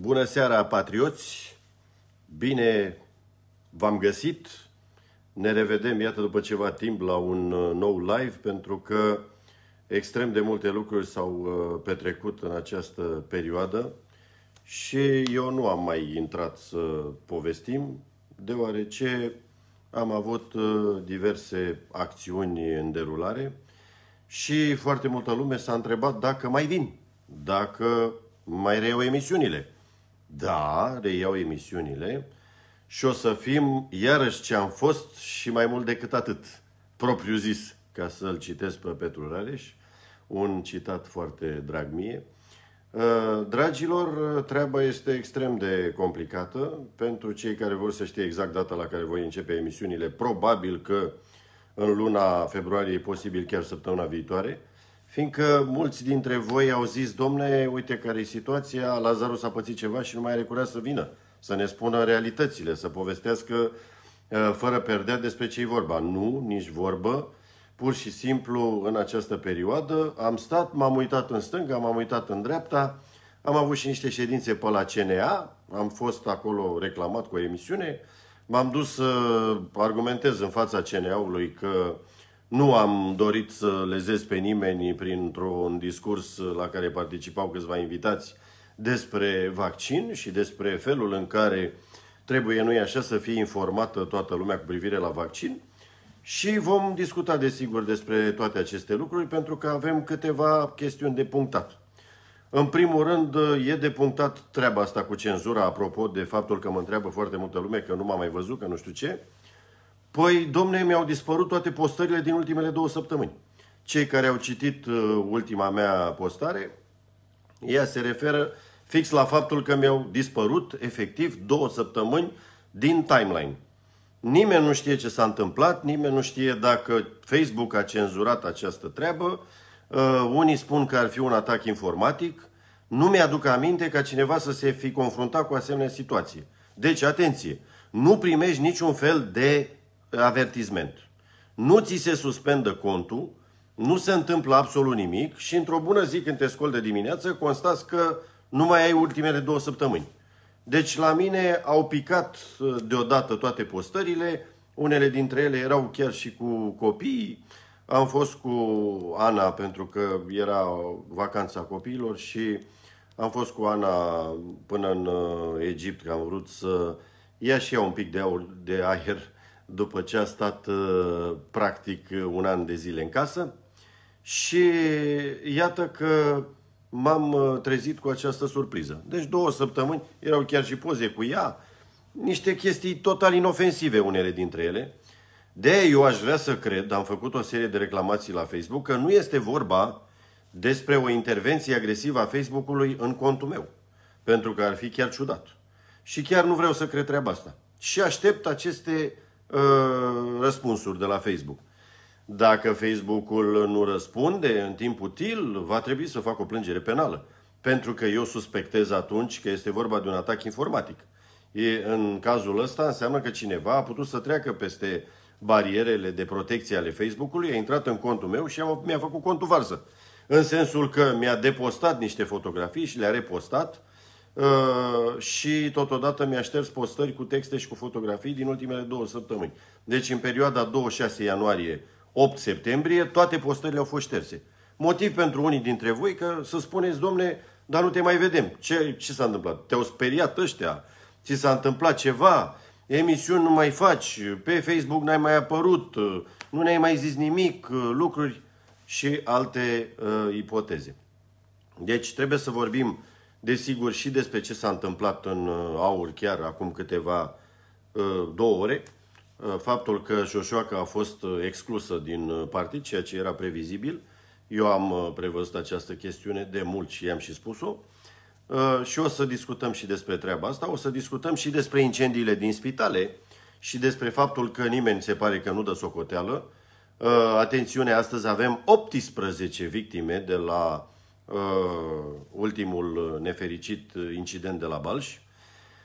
Bună seara, patrioți! Bine v-am găsit! Ne revedem, iată, după ceva timp la un uh, nou live, pentru că extrem de multe lucruri s-au uh, petrecut în această perioadă și eu nu am mai intrat să povestim, deoarece am avut uh, diverse acțiuni în derulare și foarte multă lume s-a întrebat dacă mai vin, dacă mai reiau emisiunile. Da, reiau emisiunile și o să fim iarăși ce am fost și mai mult decât atât. Propriu zis, ca să-l citesc pe Petru Rareș, un citat foarte drag mie. Uh, dragilor, treaba este extrem de complicată. Pentru cei care vor să știe exact data la care voi începe emisiunile, probabil că în luna februarie, posibil chiar săptămâna viitoare, Fiindcă mulți dintre voi au zis, domne, uite care e situația, Lazarus a pățit ceva și nu mai are curaj să vină, să ne spună realitățile, să povestească ă, fără perdea despre ce e vorba. Nu, nici vorbă. Pur și simplu, în această perioadă, am stat, m-am uitat în stânga, m-am uitat în dreapta, am avut și niște ședințe pe la CNA, am fost acolo reclamat cu o emisiune, m-am dus să argumentez în fața CNA-ului că uh, nu am dorit să lezez pe nimeni printr-un discurs la care participau câțiva invitați despre vaccin și despre felul în care trebuie, nu-i așa, să fie informată toată lumea cu privire la vaccin. Și vom discuta, desigur, despre toate aceste lucruri, pentru că avem câteva chestiuni de punctat. În primul rând, e de punctat treaba asta cu cenzura, apropo de faptul că mă întreabă foarte multă lume că nu m-am mai văzut, că nu știu ce. Păi, domne, mi-au dispărut toate postările din ultimele două săptămâni. Cei care au citit uh, ultima mea postare, ea se referă fix la faptul că mi-au dispărut efectiv două săptămâni din timeline. Nimeni nu știe ce s-a întâmplat, nimeni nu știe dacă Facebook a cenzurat această treabă, uh, unii spun că ar fi un atac informatic, nu mi-aduc aminte ca cineva să se fi confruntat cu asemenea situație. Deci, atenție, nu primești niciun fel de avertisment. Nu ți se suspendă contul, nu se întâmplă absolut nimic și într-o bună zi când te scol de dimineață constați că nu mai ai ultimele două săptămâni. Deci la mine au picat uh, deodată toate postările, unele dintre ele erau chiar și cu copii. Am fost cu Ana pentru că era vacanța copiilor și am fost cu Ana până în uh, Egipt, că am vrut să ia și ea un pic de aer, de aer după ce a stat uh, practic un an de zile în casă. Și iată că m-am uh, trezit cu această surpriză. Deci două săptămâni, erau chiar și poze cu ea, niște chestii total inofensive unele dintre ele. De eu aș vrea să cred, am făcut o serie de reclamații la Facebook, că nu este vorba despre o intervenție agresivă a Facebook-ului în contul meu. Pentru că ar fi chiar ciudat. Și chiar nu vreau să cred treaba asta. Și aștept aceste răspunsuri de la Facebook. Dacă Facebook-ul nu răspunde în timp util, va trebui să fac o plângere penală. Pentru că eu suspectez atunci că este vorba de un atac informatic. E, în cazul ăsta înseamnă că cineva a putut să treacă peste barierele de protecție ale Facebook-ului, a intrat în contul meu și mi-a făcut contul varză. În sensul că mi-a depostat niște fotografii și le-a repostat Uh, și totodată mi-a șters postări cu texte și cu fotografii din ultimele două săptămâni. Deci în perioada 26 ianuarie 8 septembrie, toate postările au fost șterse. Motiv pentru unii dintre voi că să spuneți, domne, dar nu te mai vedem. Ce, ce s-a întâmplat? Te-au speriat ăștia? Ți s-a întâmplat ceva? Emisiuni nu mai faci? Pe Facebook n-ai mai apărut? Nu ne-ai mai zis nimic? Lucruri și alte uh, ipoteze. Deci trebuie să vorbim uh, desigur și despre ce s-a întâmplat în uh, aur chiar acum câteva uh, două ore, uh, faptul că Șoșoacă a fost exclusă din partid, ceea ce era previzibil. Eu am prevăzut această chestiune de mult și am și spus-o. Și o să discutăm și despre treaba asta, o să discutăm și despre incendiile din spitale și despre faptul că nimeni se pare că nu dă socoteală. Atențiune, astăzi avem 18 victime de la Uh, ultimul uh, nefericit uh, incident de la Balș.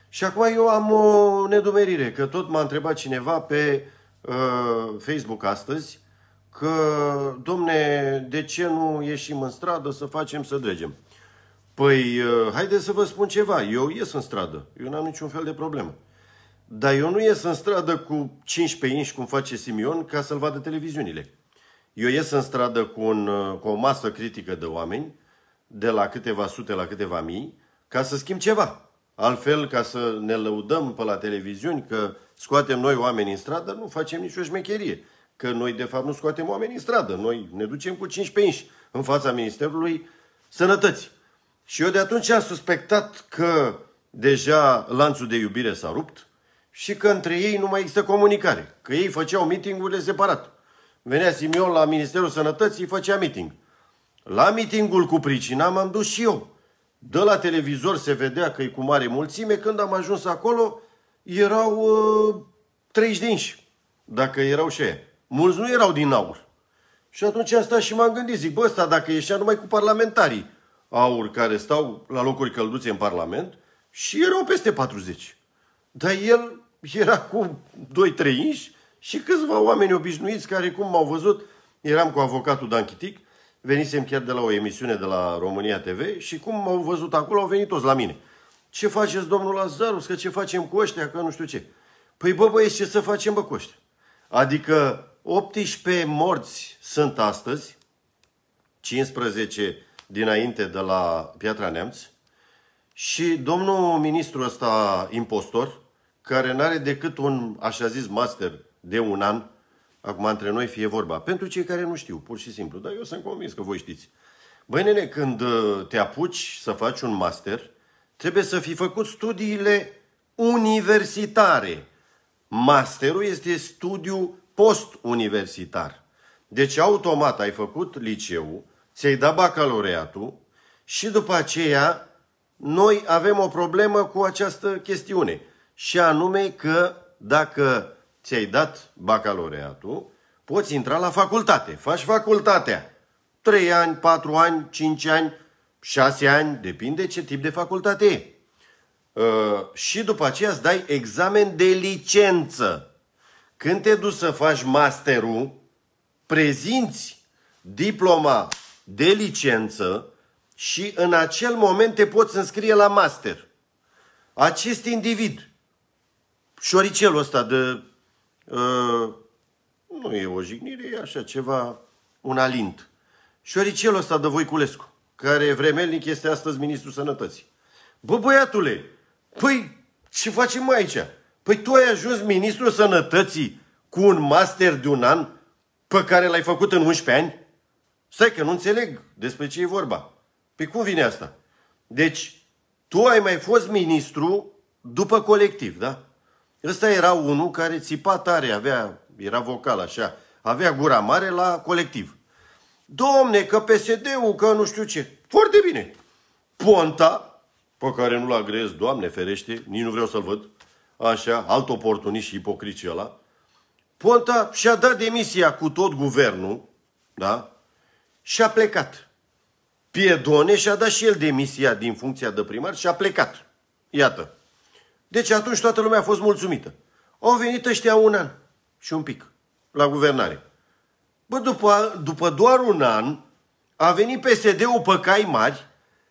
Și acum eu am o nedumerire, că tot m-a întrebat cineva pe uh, Facebook astăzi că, domne, de ce nu ieșim în stradă să facem să dregem? Păi, uh, haideți să vă spun ceva. Eu ies în stradă. Eu n-am niciun fel de problemă. Dar eu nu ies în stradă cu 15 inși, cum face Simion, ca să-l vadă televiziunile. Eu ies în stradă cu, un, cu o masă critică de oameni de la câteva sute la câteva mii ca să schimb ceva. Altfel, ca să ne lăudăm pe la televiziuni că scoatem noi oameni în stradă, nu facem nicio șmecherie. Că noi, de fapt, nu scoatem oameni în stradă. Noi ne ducem cu 15 inși în fața Ministerului Sănătății. Și eu de atunci am suspectat că deja lanțul de iubire s-a rupt și că între ei nu mai există comunicare. Că ei făceau mitingurile separat. Venea Simion la Ministerul Sănătății, făcea miting. La mitingul cu pricina m-am dus și eu. De la televizor se vedea că e cu mare mulțime. Când am ajuns acolo, erau uh, 30 dacă erau și aia. Mulți nu erau din aur. Și atunci am stat și m-am gândit, zic, bă, ăsta dacă ieșea numai cu parlamentarii aur care stau la locuri călduțe în Parlament și erau peste 40. Dar el era cu 2-3 inși și câțiva oameni obișnuiți care, cum m-au văzut, eram cu avocatul Dan Chitic Venisem chiar de la o emisiune de la România TV și cum m-au văzut acolo, au venit toți la mine. Ce faceți, domnul Lazarus, că ce facem cu ăștia, că nu știu ce. Păi bă băieți, ce să facem bă cu ăștia? Adică 18 morți sunt astăzi, 15 dinainte de la Piatra Neamț și domnul ministru ăsta impostor, care n-are decât un, așa zis, master de un an, Acum, între noi fie vorba. Pentru cei care nu știu, pur și simplu. Dar eu sunt convins că voi știți. Băi, nene, când uh, te apuci să faci un master, trebuie să fi făcut studiile universitare. Masterul este studiu post-universitar. Deci, automat ai făcut liceu, ți-ai dat bacaloreatul și după aceea noi avem o problemă cu această chestiune. Și anume că dacă ți-ai dat bacaloreatul, poți intra la facultate. Faci facultatea. 3 ani, 4 ani, 5 ani, 6 ani, depinde ce tip de facultate e. Uh, și după aceea îți dai examen de licență. Când te duci să faci masterul, prezinți diploma de licență și în acel moment te poți înscrie la master. Acest individ, șoricelul ăsta de Uh, nu e o jignire, e așa ceva, un alint. Șoricelul ăsta de Voiculescu, care vremelnic este astăzi ministrul sănătății. Bă, băiatule, păi ce facem mai aici? Păi tu ai ajuns ministrul sănătății cu un master de un an pe care l-ai făcut în 11 ani? Stai că nu înțeleg despre ce e vorba. Păi cum vine asta? Deci, tu ai mai fost ministru după colectiv, da? Ăsta era unul care țipa tare, avea, era vocal așa, avea gura mare la colectiv. Domne, că PSD-ul, că nu știu ce. Foarte bine. Ponta, pe care nu-l agrez, Doamne ferește, nici nu vreau să-l văd, așa, alt oportunist și ipocrit ăla, Ponta și-a dat demisia cu tot guvernul, da? Și a plecat. Piedone și-a dat și el demisia din funcția de primar și a plecat. Iată. Deci atunci toată lumea a fost mulțumită. Au venit ăștia un an și un pic la guvernare. Bă, după, după doar un an, a venit PSD-ul pe cai mari,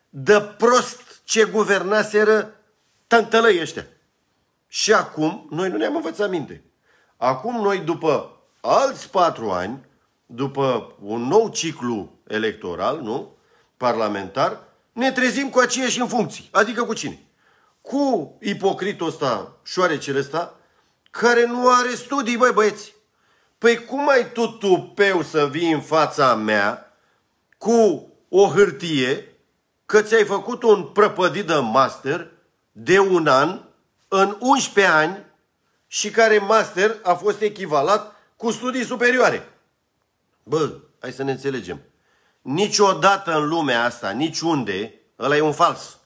de prost ce guvernaseră tântălăi ăștia. Și acum, noi nu ne-am învățat minte. Acum noi, după alți patru ani, după un nou ciclu electoral, nu? Parlamentar, ne trezim cu aceiași în funcții. Adică cu cine? cu ipocritul ăsta, șoarecele ăsta, care nu are studii, băi băieți. Păi cum ai tu tupeu să vii în fața mea cu o hârtie că ți-ai făcut un prăpădit de master de un an, în 11 ani, și care master a fost echivalat cu studii superioare. Bă, hai să ne înțelegem. Niciodată în lumea asta, niciunde, ăla e un fals.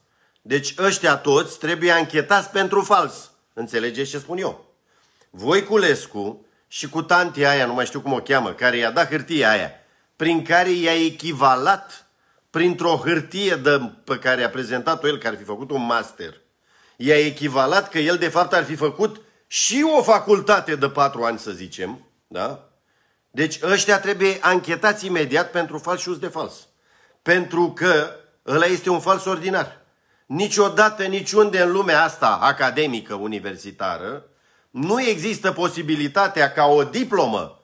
Deci ăștia toți trebuie anchetați pentru fals. Înțelegeți ce spun eu? Voi culescu și cu tanti aia, nu mai știu cum o cheamă, care i-a dat hârtia aia, prin care i-a echivalat printr-o hârtie de, pe care a prezentat-o el, că ar fi făcut un master, i-a echivalat că el de fapt ar fi făcut și o facultate de patru ani, să zicem, da? Deci ăștia trebuie anchetați imediat pentru fals și us de fals. Pentru că ăla este un fals ordinar. Niciodată, niciunde în lumea asta academică, universitară, nu există posibilitatea ca o diplomă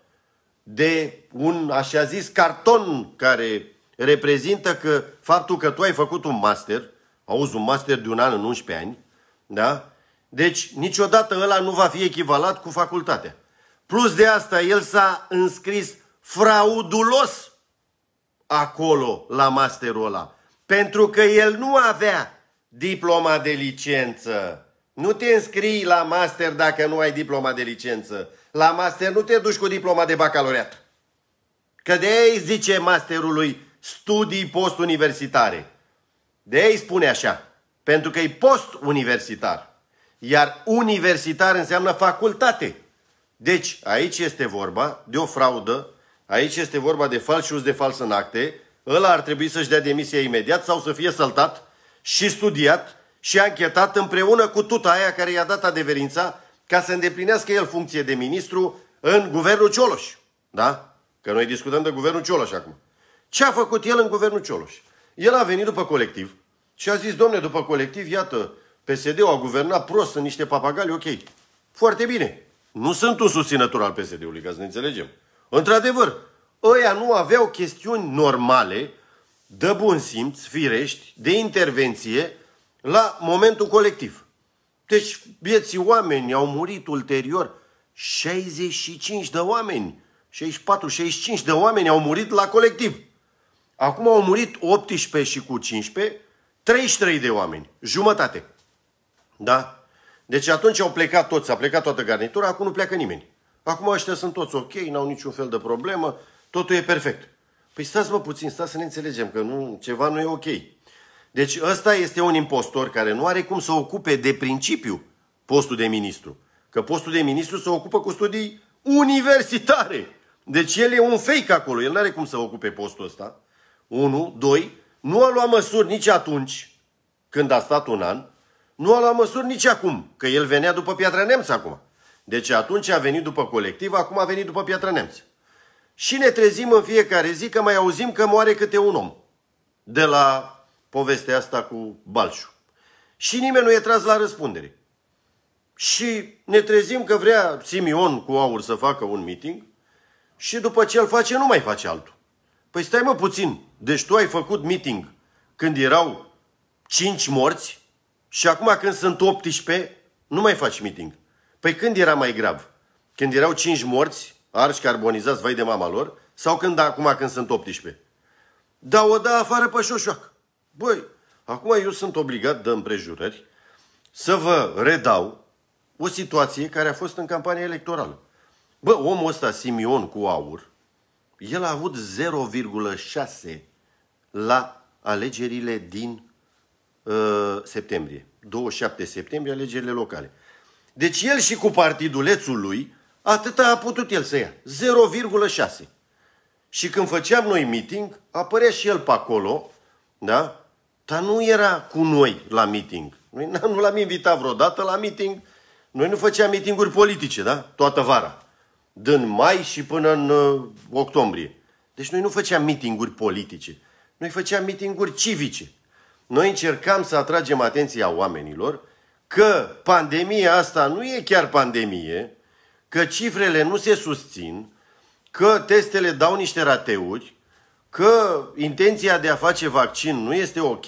de un, așa zis, carton care reprezintă că faptul că tu ai făcut un master, auzi, un master de un an în 11 ani, da? Deci niciodată ăla nu va fi echivalat cu facultatea. Plus de asta, el s-a înscris fraudulos acolo, la masterul ăla. Pentru că el nu avea diploma de licență. Nu te înscrii la master dacă nu ai diploma de licență. La master nu te duci cu diploma de bacaloriat. Că de ei zice masterului studii postuniversitare. De ei spune așa, pentru că e postuniversitar. Iar universitar înseamnă facultate. Deci aici este vorba de o fraudă, aici este vorba de fals și de fals în acte, ăla ar trebui să-și dea demisia imediat sau să fie săltat și studiat și anchetat împreună cu tuta aia care i-a dat adeverința ca să îndeplinească el funcție de ministru în guvernul Cioloș. Da? Că noi discutăm de guvernul Cioloș acum. Ce a făcut el în guvernul Cioloș? El a venit după colectiv și a zis, domne, după colectiv, iată, PSD-ul a guvernat prost în niște papagali, ok. Foarte bine. Nu sunt un susținător al PSD-ului, ca să ne înțelegem. Într-adevăr, ăia nu aveau chestiuni normale de bun simț, firești, de intervenție la momentul colectiv. Deci vieții oameni au murit ulterior. 65 de oameni, 64-65 de oameni au murit la colectiv. Acum au murit 18 și cu 15, 33 de oameni, jumătate. Da? Deci atunci au plecat toți, a plecat toată garnitura, acum nu pleacă nimeni. Acum ăștia sunt toți ok, n-au niciun fel de problemă, totul e perfect. Păi stați mă puțin, stați să ne înțelegem că nu, ceva nu e ok. Deci ăsta este un impostor care nu are cum să ocupe de principiu postul de ministru. Că postul de ministru se ocupă cu studii universitare. Deci el e un fake acolo, el nu are cum să ocupe postul ăsta. Unu, doi, Nu a luat măsuri nici atunci, când a stat un an, nu a luat măsuri nici acum, că el venea după Piatra Nemț acum. Deci atunci a venit după colectiv, acum a venit după Piatra Nemț și ne trezim în fiecare zi că mai auzim că moare câte un om de la povestea asta cu Balșu. Și nimeni nu e tras la răspundere. Și ne trezim că vrea Simion cu aur să facă un meeting și după ce îl face, nu mai face altul. Păi stai mă puțin, deci tu ai făcut meeting când erau 5 morți și acum când sunt 18, nu mai faci meeting. Păi când era mai grav? Când erau 5 morți arși carbonizați, vai de mama lor, sau când acum când sunt 18. Da, o da afară pe șoșoac. Băi, acum eu sunt obligat de împrejurări să vă redau o situație care a fost în campania electorală. Bă, omul ăsta, Simion cu aur, el a avut 0,6 la alegerile din uh, septembrie. 27 septembrie, alegerile locale. Deci el și cu partidulețul lui Atâta a putut el să ia, 0,6. Și când făceam noi meeting, apărea și el pe acolo, da? Dar nu era cu noi la meeting. Noi nu l-am invitat vreodată la meeting. Noi nu făceam meetinguri politice, da? Toată vara. Din mai și până în uh, octombrie. Deci noi nu făceam meetinguri politice. Noi făceam meetinguri civice. Noi încercam să atragem atenția oamenilor că pandemia asta nu e chiar pandemie, că cifrele nu se susțin, că testele dau niște rateuri, că intenția de a face vaccin nu este ok,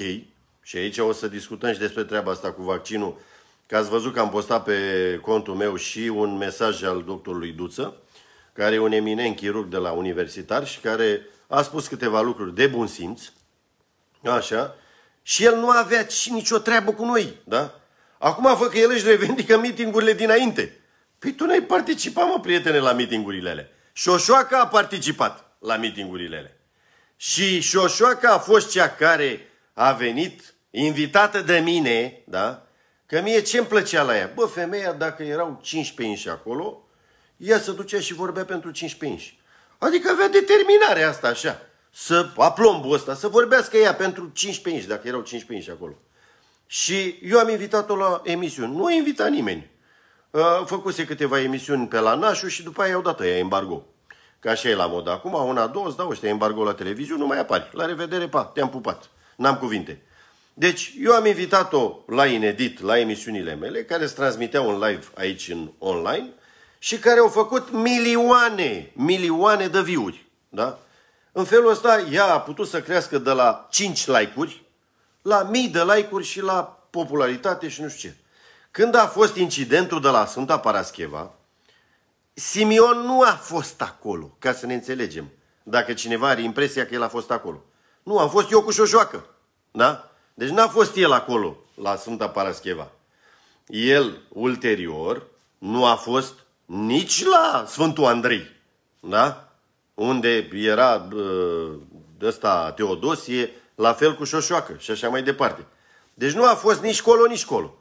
și aici o să discutăm și despre treaba asta cu vaccinul, că ați văzut că am postat pe contul meu și un mesaj al doctorului Duță, care e un eminent chirurg de la universitar și care a spus câteva lucruri de bun simț, așa, și el nu avea și nicio treabă cu noi, da? Acum văd că el își revendică mitingurile dinainte. Păi tu n-ai participat, mă, prietene, la mitingurile alea. Șoșoaca a participat la mitingurile alea. Și Șoșoaca a fost cea care a venit, invitată de mine, da? Că mie ce-mi plăcea la ea? Bă, femeia, dacă erau 15 inși acolo, ea se ducea și vorbea pentru 15 inși. Adică avea determinarea asta, așa. Să aplombul ăsta, să vorbească ea pentru 15 inși, dacă erau 15 inși acolo. Și eu am invitat-o la emisiune. Nu a invitat nimeni. Uh, făcuse câteva emisiuni pe la Nașu și după aia au dat ea embargo. Ca așa e la mod acum, una, două, îți dau ăștia embargo la televiziune, nu mai apare. La revedere, pa, te-am pupat. N-am cuvinte. Deci, eu am invitat-o la inedit, la emisiunile mele, care se transmiteau în live aici, în online, și care au făcut milioane, milioane de viuri. Da? În felul ăsta, ea a putut să crească de la 5 like-uri la mii de like-uri și la popularitate și nu știu ce. Când a fost incidentul de la Sfânta Parascheva, Simion nu a fost acolo, ca să ne înțelegem. Dacă cineva are impresia că el a fost acolo. Nu, am fost eu cu șoșoacă. Da? Deci n-a fost el acolo, la Sfânta Parascheva. El, ulterior, nu a fost nici la Sfântul Andrei. Da? Unde era ăsta Teodosie, la fel cu șoșoacă și așa mai departe. Deci nu a fost nici colo, nici colo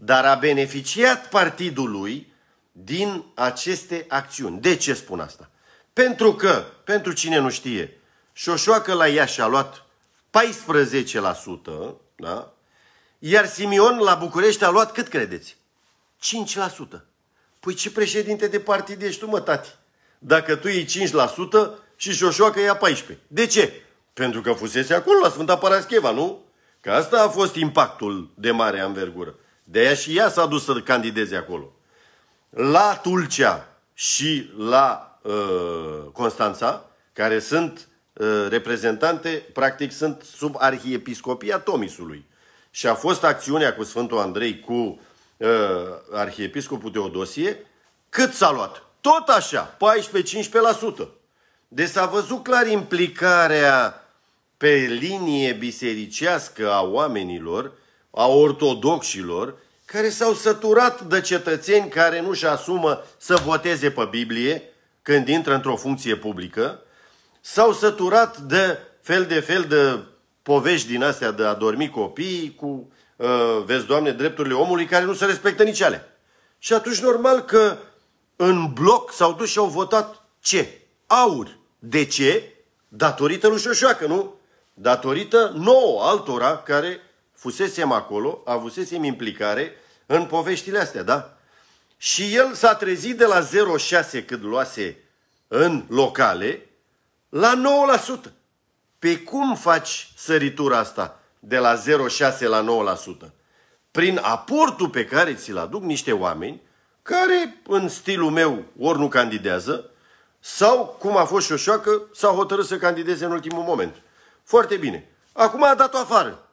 dar a beneficiat partidul lui din aceste acțiuni. De ce spun asta? Pentru că, pentru cine nu știe, Șoșoacă la Iași a luat 14%, da? iar Simion la București a luat cât credeți? 5%. Păi ce președinte de partid ești tu, mă, tati? Dacă tu iei 5% și Șoșoacă ia 14%. De ce? Pentru că fusese acolo la Sfânta Parascheva, nu? Că asta a fost impactul de mare anvergură. De aia și ea s-a dus să candideze acolo. La Tulcea și la uh, Constanța, care sunt uh, reprezentante, practic sunt sub arhiepiscopia Tomisului. Și a fost acțiunea cu Sfântul Andrei, cu uh, arhiepiscopul Teodosie, cât s-a luat? Tot așa, 14-15%. Deci s-a văzut clar implicarea pe linie bisericească a oamenilor a ortodoxilor care s-au săturat de cetățeni care nu-și asumă să voteze pe Biblie când intră într-o funcție publică, s-au săturat de fel de fel de povești din astea de a dormi copiii cu, ă, vezi, Doamne, drepturile omului care nu se respectă nici alea. Și atunci normal că în bloc s-au dus și au votat ce? Aur. De ce? Datorită lui Șoșoacă, nu? Datorită nouă altora care fusesem acolo, avusesem implicare în poveștile astea, da? Și el s-a trezit de la 0,6 cât luase în locale la 9%. Pe cum faci săritura asta de la 0,6 la 9%? Prin aportul pe care ți-l aduc niște oameni care în stilul meu ori nu candidează sau, cum a fost Șoșoacă, s-au hotărât să candideze în ultimul moment. Foarte bine. Acum a dat-o afară.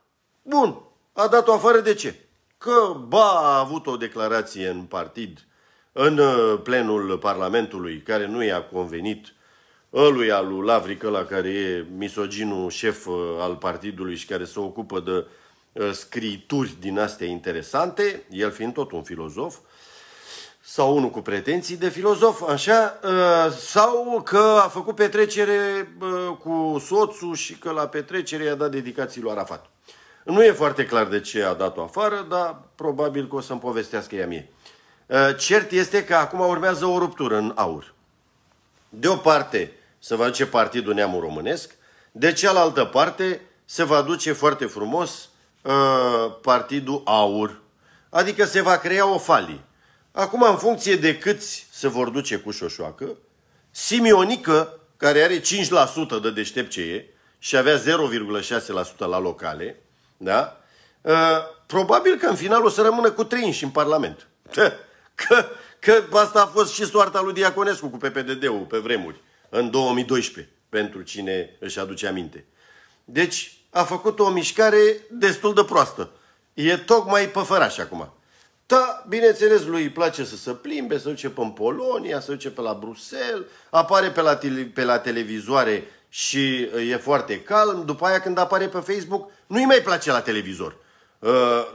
Bun, a dat-o afară de ce? Că ba a avut o declarație în partid, în uh, plenul Parlamentului, care nu i-a convenit ăluia lui Lavric ăla care e misoginul șef uh, al partidului și care se ocupă de uh, scrituri din astea interesante, el fiind tot un filozof, sau unul cu pretenții de filozof, așa, sau că a făcut petrecere cu soțul și că la petrecere i-a dat dedicații lui Arafat. Nu e foarte clar de ce a dat-o afară, dar probabil că o să-mi povestească ea mie. Ă, cert este că acum urmează o ruptură în aur. De o parte se va duce Partidul Neamul Românesc, de cealaltă parte se va duce foarte frumos ă, Partidul Aur. Adică se va crea o falie. Acum, în funcție de câți se vor duce cu șoșoacă, Simionică, care are 5% de deștept ce e și avea 0,6% la locale, da? Uh, probabil că în final o să rămână cu trei și în Parlament. Că, că asta a fost și soarta lui Diaconescu cu PPDD-ul pe vremuri, în 2012, pentru cine își aduce aminte. Deci a făcut o mișcare destul de proastă. E tocmai păfăraș acum. Da, bineînțeles, lui îi place să se plimbe, să duce pe în Polonia, să duce pe la Bruxelles, apare pe la, pe la televizoare și uh, e foarte calm. După aia, când apare pe Facebook, nu-i mai place la televizor. Uh,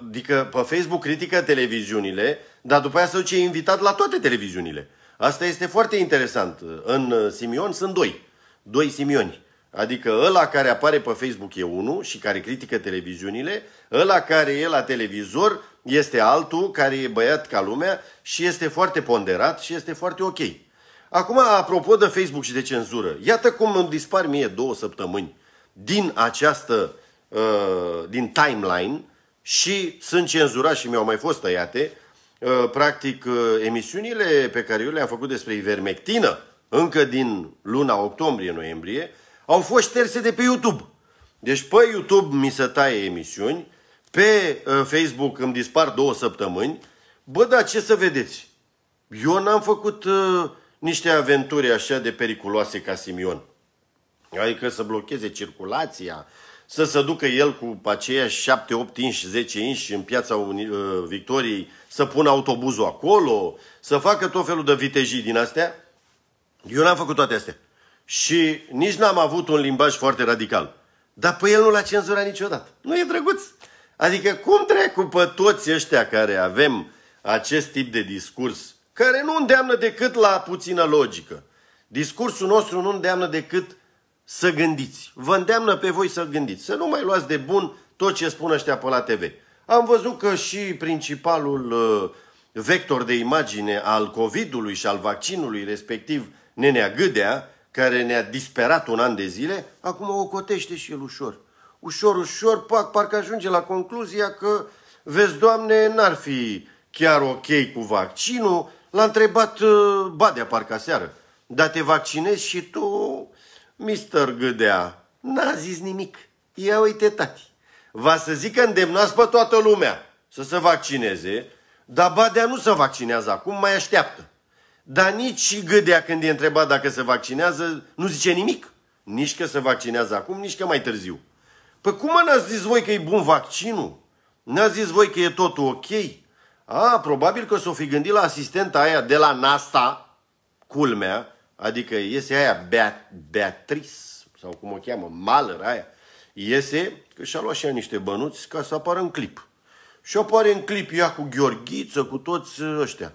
adică pe Facebook critică televiziunile, dar după aia se duce invitat la toate televiziunile. Asta este foarte interesant. Uh, în uh, Simion sunt doi. Doi Simioni. Adică ăla care apare pe Facebook e unul și care critică televiziunile, ăla care e la televizor este altul care e băiat ca lumea și este foarte ponderat și este foarte ok. Acum, apropo de Facebook și de cenzură, iată cum îmi dispar mie două săptămâni din această Uh, din timeline și sunt cenzurați și mi-au mai fost tăiate, uh, practic uh, emisiunile pe care eu le-am făcut despre ivermectină, încă din luna octombrie-noiembrie, au fost șterse de pe YouTube. Deci pe YouTube mi se taie emisiuni, pe Facebook îmi dispar două săptămâni. Bă, dar ce să vedeți? Eu n-am făcut niște aventuri așa de periculoase ca Simion. Adică să blocheze circulația, să se ducă el cu aceia 7, 8 inși, 10 inși în piața uh, Victoriei, să pună autobuzul acolo, să facă tot felul de vitejii din astea. Eu n-am făcut toate astea. Și nici n-am avut un limbaj foarte radical. Dar pe el nu l-a cenzurat niciodată. Nu e drăguț. Adică cum trecu pe toți ăștia care avem acest tip de discurs, care nu îndeamnă decât la puțină logică. Discursul nostru nu îndeamnă decât să gândiți. Vă îndeamnă pe voi să gândiți. Să nu mai luați de bun tot ce spun ăștia pe la TV. Am văzut că și principalul uh, vector de imagine al COVID-ului și al vaccinului, respectiv Nenea Gâdea, care ne-a disperat un an de zile, acum o cotește și el ușor. Ușor, ușor, pac, parcă ajunge la concluzia că, vezi, Doamne, n-ar fi chiar ok cu vaccinul. L-a întrebat uh, Badea parcă seară, dar te vaccinezi și tu Mister Gâdea, n-a zis nimic. Ia uite, tati. Va să că îndemnați pe toată lumea să se vaccineze, dar Badea nu se vaccinează acum, mai așteaptă. Dar nici Gâdea când e întrebat dacă se vaccinează, nu zice nimic. Nici că se vaccinează acum, nici că mai târziu. Păi cum n-ați zis voi că e bun vaccinul? N-ați zis voi că e totul ok? A, probabil că s-o fi gândit la asistenta aia de la Nasta, culmea, Adică iese aia Beat Beatrice, sau cum o cheamă, Maler aia, iese că și-a luat și ea niște bănuți ca să apară în clip. Și apare în clip ea cu Gheorghiță, cu toți ăștia.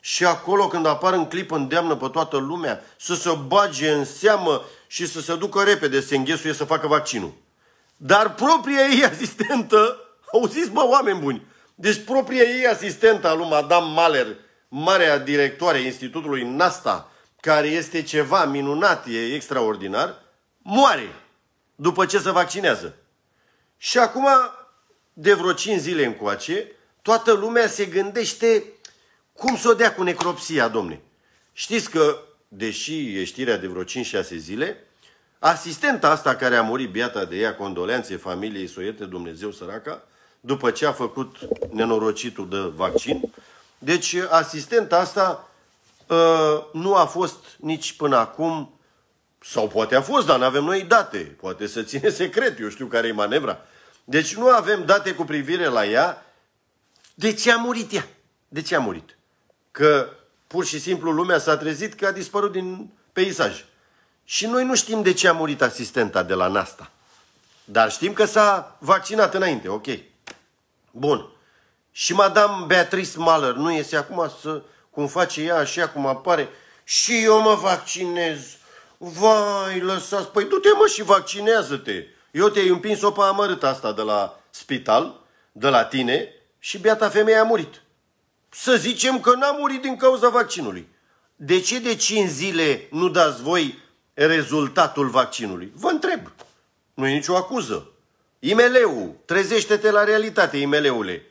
Și acolo când apar în clip îndeamnă pe toată lumea să se bage în seamă și să se ducă repede, să înghesuie să facă vaccinul. Dar propria ei asistentă, auziți bă oameni buni, deci propria ei asistentă a lui Madame Maler, marea directoare Institutului Nasta, care este ceva minunat, e extraordinar, moare după ce se vaccinează. Și acum, de vreo 5 zile încoace, toată lumea se gândește cum să o dea cu necropsia, domne. Știți că, deși e știrea de vreo 5-6 zile, asistenta asta care a murit biata de ea, condoleanțe familiei Soiete, Dumnezeu săraca, după ce a făcut nenorocitul de vaccin, deci asistenta asta Uh, nu a fost nici până acum, sau poate a fost, dar nu avem noi date, poate să ține secret, eu știu care e manevra. Deci nu avem date cu privire la ea. De ce a murit ea? De ce a murit? Că pur și simplu lumea s-a trezit că a dispărut din peisaj. Și noi nu știm de ce a murit asistenta de la Nasta. Dar știm că s-a vaccinat înainte, ok. Bun. Și Madame Beatrice Mahler nu iese acum să cum face ea, așa cum apare, și eu mă vaccinez. Vai, lăsați, păi du-te mă și vaccinează-te. Eu te-ai împins-o pe asta de la spital, de la tine și beata femeie a murit. Să zicem că n-a murit din cauza vaccinului. De ce de 5 zile nu dați voi rezultatul vaccinului? Vă întreb. Nu e nicio acuză. IML-ul, trezește-te la realitate, IML-ule.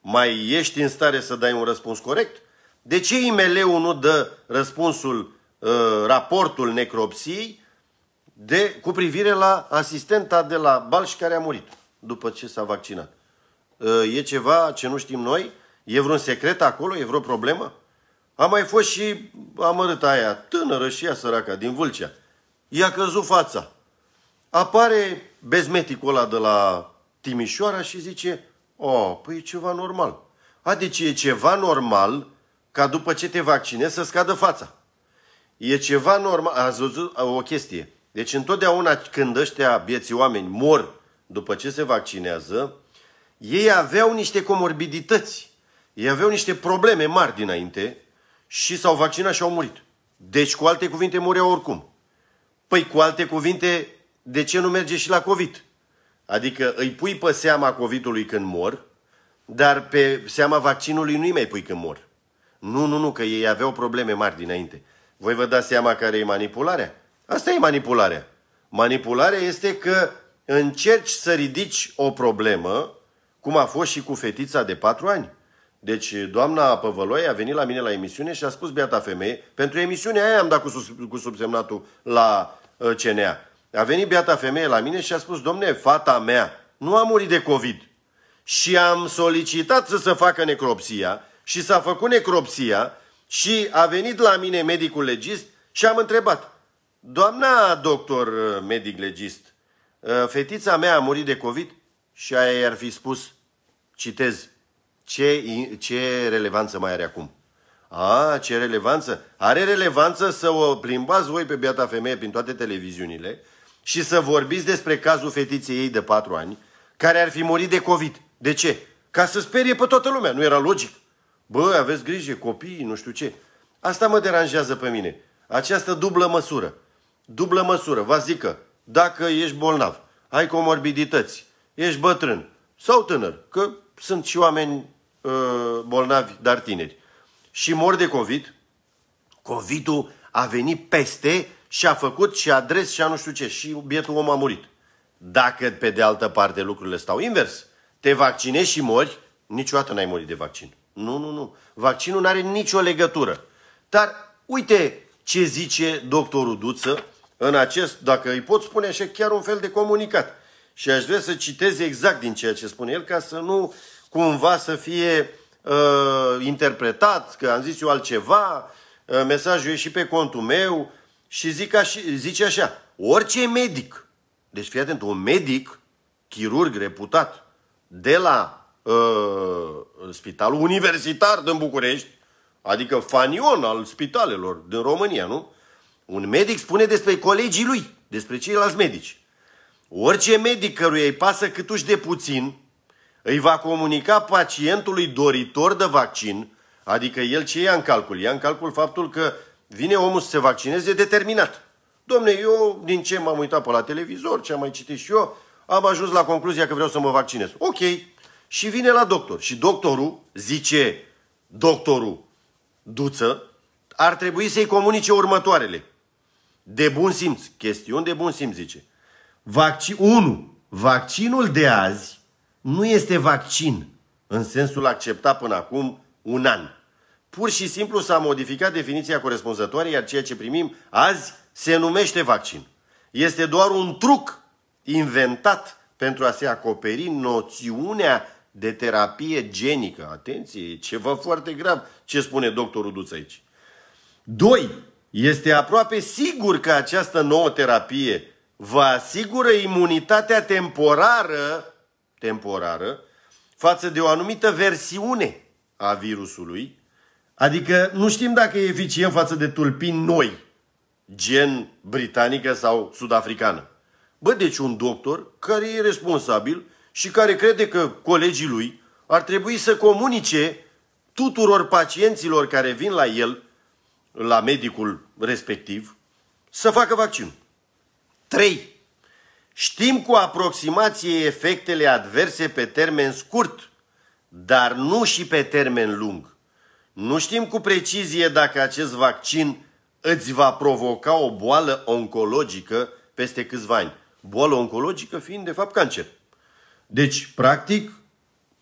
Mai ești în stare să dai un răspuns corect? De ce IML-ul nu dă răspunsul, uh, raportul necropsiei de, cu privire la asistenta de la Balș care a murit după ce s-a vaccinat? Uh, e ceva ce nu știm noi? E vreun secret acolo? E vreo problemă? A mai fost și amărâta aia, tânără și ea săraca, din Vâlcea. I-a căzut fața. Apare bezmeticul ăla de la Timișoara și zice, o, oh, păi e ceva normal. A, deci e ceva normal ca după ce te vaccinezi să scadă fața. E ceva normal. Ați văzut o chestie. Deci întotdeauna când ăștia bieții oameni mor după ce se vaccinează, ei aveau niște comorbidități. Ei aveau niște probleme mari dinainte și s-au vaccinat și au murit. Deci, cu alte cuvinte, mureau oricum. Păi, cu alte cuvinte, de ce nu merge și la COVID? Adică îi pui pe seama COVID-ului când mor, dar pe seama vaccinului nu-i mai pui când mor. Nu, nu, nu, că ei aveau probleme mari dinainte. Voi vă dați seama care e manipularea? Asta e manipularea. Manipularea este că încerci să ridici o problemă, cum a fost și cu fetița de patru ani. Deci doamna Păvăloi a venit la mine la emisiune și a spus, beata femeie, pentru emisiunea aia am dat cu, sub, cu subsemnatul la uh, CNA. A venit beata femeie la mine și a spus, domne, fata mea nu a murit de COVID. Și am solicitat să se facă necropsia și s-a făcut necropsia și a venit la mine medicul legist și am întrebat. Doamna doctor uh, medic legist, uh, fetița mea a murit de COVID? Și aia i-ar fi spus, citez, ce, ce relevanță mai are acum? A, ce relevanță? Are relevanță să o plimbați voi pe beata femeie prin toate televiziunile și să vorbiți despre cazul fetiței ei de patru ani, care ar fi murit de COVID. De ce? Ca să sperie pe toată lumea. Nu era logic. Bă, aveți grijă, copiii, nu știu ce. Asta mă deranjează pe mine. Această dublă măsură. Dublă măsură. Vă zic că dacă ești bolnav, ai comorbidități, ești bătrân sau tânăr, că sunt și oameni uh, bolnavi, dar tineri, și mor de COVID, COVID-ul a venit peste și a făcut și adres și a nu știu ce și bietul om a murit. Dacă pe de altă parte lucrurile stau invers, te vaccinezi și mori, niciodată n-ai murit de vaccin. Nu, nu, nu. Vaccinul nu are nicio legătură. Dar uite ce zice doctorul Duță în acest, dacă îi pot spune așa, chiar un fel de comunicat. Și aș vrea să citez exact din ceea ce spune el ca să nu cumva să fie uh, interpretat că am zis eu altceva, uh, mesajul e și pe contul meu și zic aș, zice așa, orice medic, deci fii atent, un medic, chirurg reputat, de la Uh, spitalul Universitar din București, adică fanion al spitalelor din România, nu? Un medic spune despre colegii lui, despre ceilalți medici. Orice medic căruia îi pasă câtuși de puțin, îi va comunica pacientului doritor de vaccin, adică el ce ia în calcul? Ia în calcul faptul că vine omul să se vaccineze determinat. Domne, eu din ce m-am uitat pe la televizor, ce am mai citit și eu, am ajuns la concluzia că vreau să mă vaccinez. Ok, și vine la doctor. Și doctorul zice, doctorul Duță, ar trebui să-i comunice următoarele. De bun simț, chestiuni de bun simț, zice. Vacci 1. Vaccinul de azi nu este vaccin în sensul acceptat până acum un an. Pur și simplu s-a modificat definiția corespunzătoare, iar ceea ce primim azi se numește vaccin. Este doar un truc inventat pentru a se acoperi noțiunea de terapie genică. Atenție, e ceva foarte grav ce spune doctorul Duț aici. 2. Este aproape sigur că această nouă terapie vă asigură imunitatea temporară, temporară față de o anumită versiune a virusului, adică nu știm dacă e eficient față de tulpini noi, gen britanică sau sudafricană. Bă, deci un doctor care e responsabil și care crede că colegii lui ar trebui să comunice tuturor pacienților care vin la el, la medicul respectiv, să facă vaccin. 3. Știm cu aproximație efectele adverse pe termen scurt, dar nu și pe termen lung. Nu știm cu precizie dacă acest vaccin îți va provoca o boală oncologică peste câțiva ani. Boală oncologică fiind, de fapt, cancer. Deci, practic,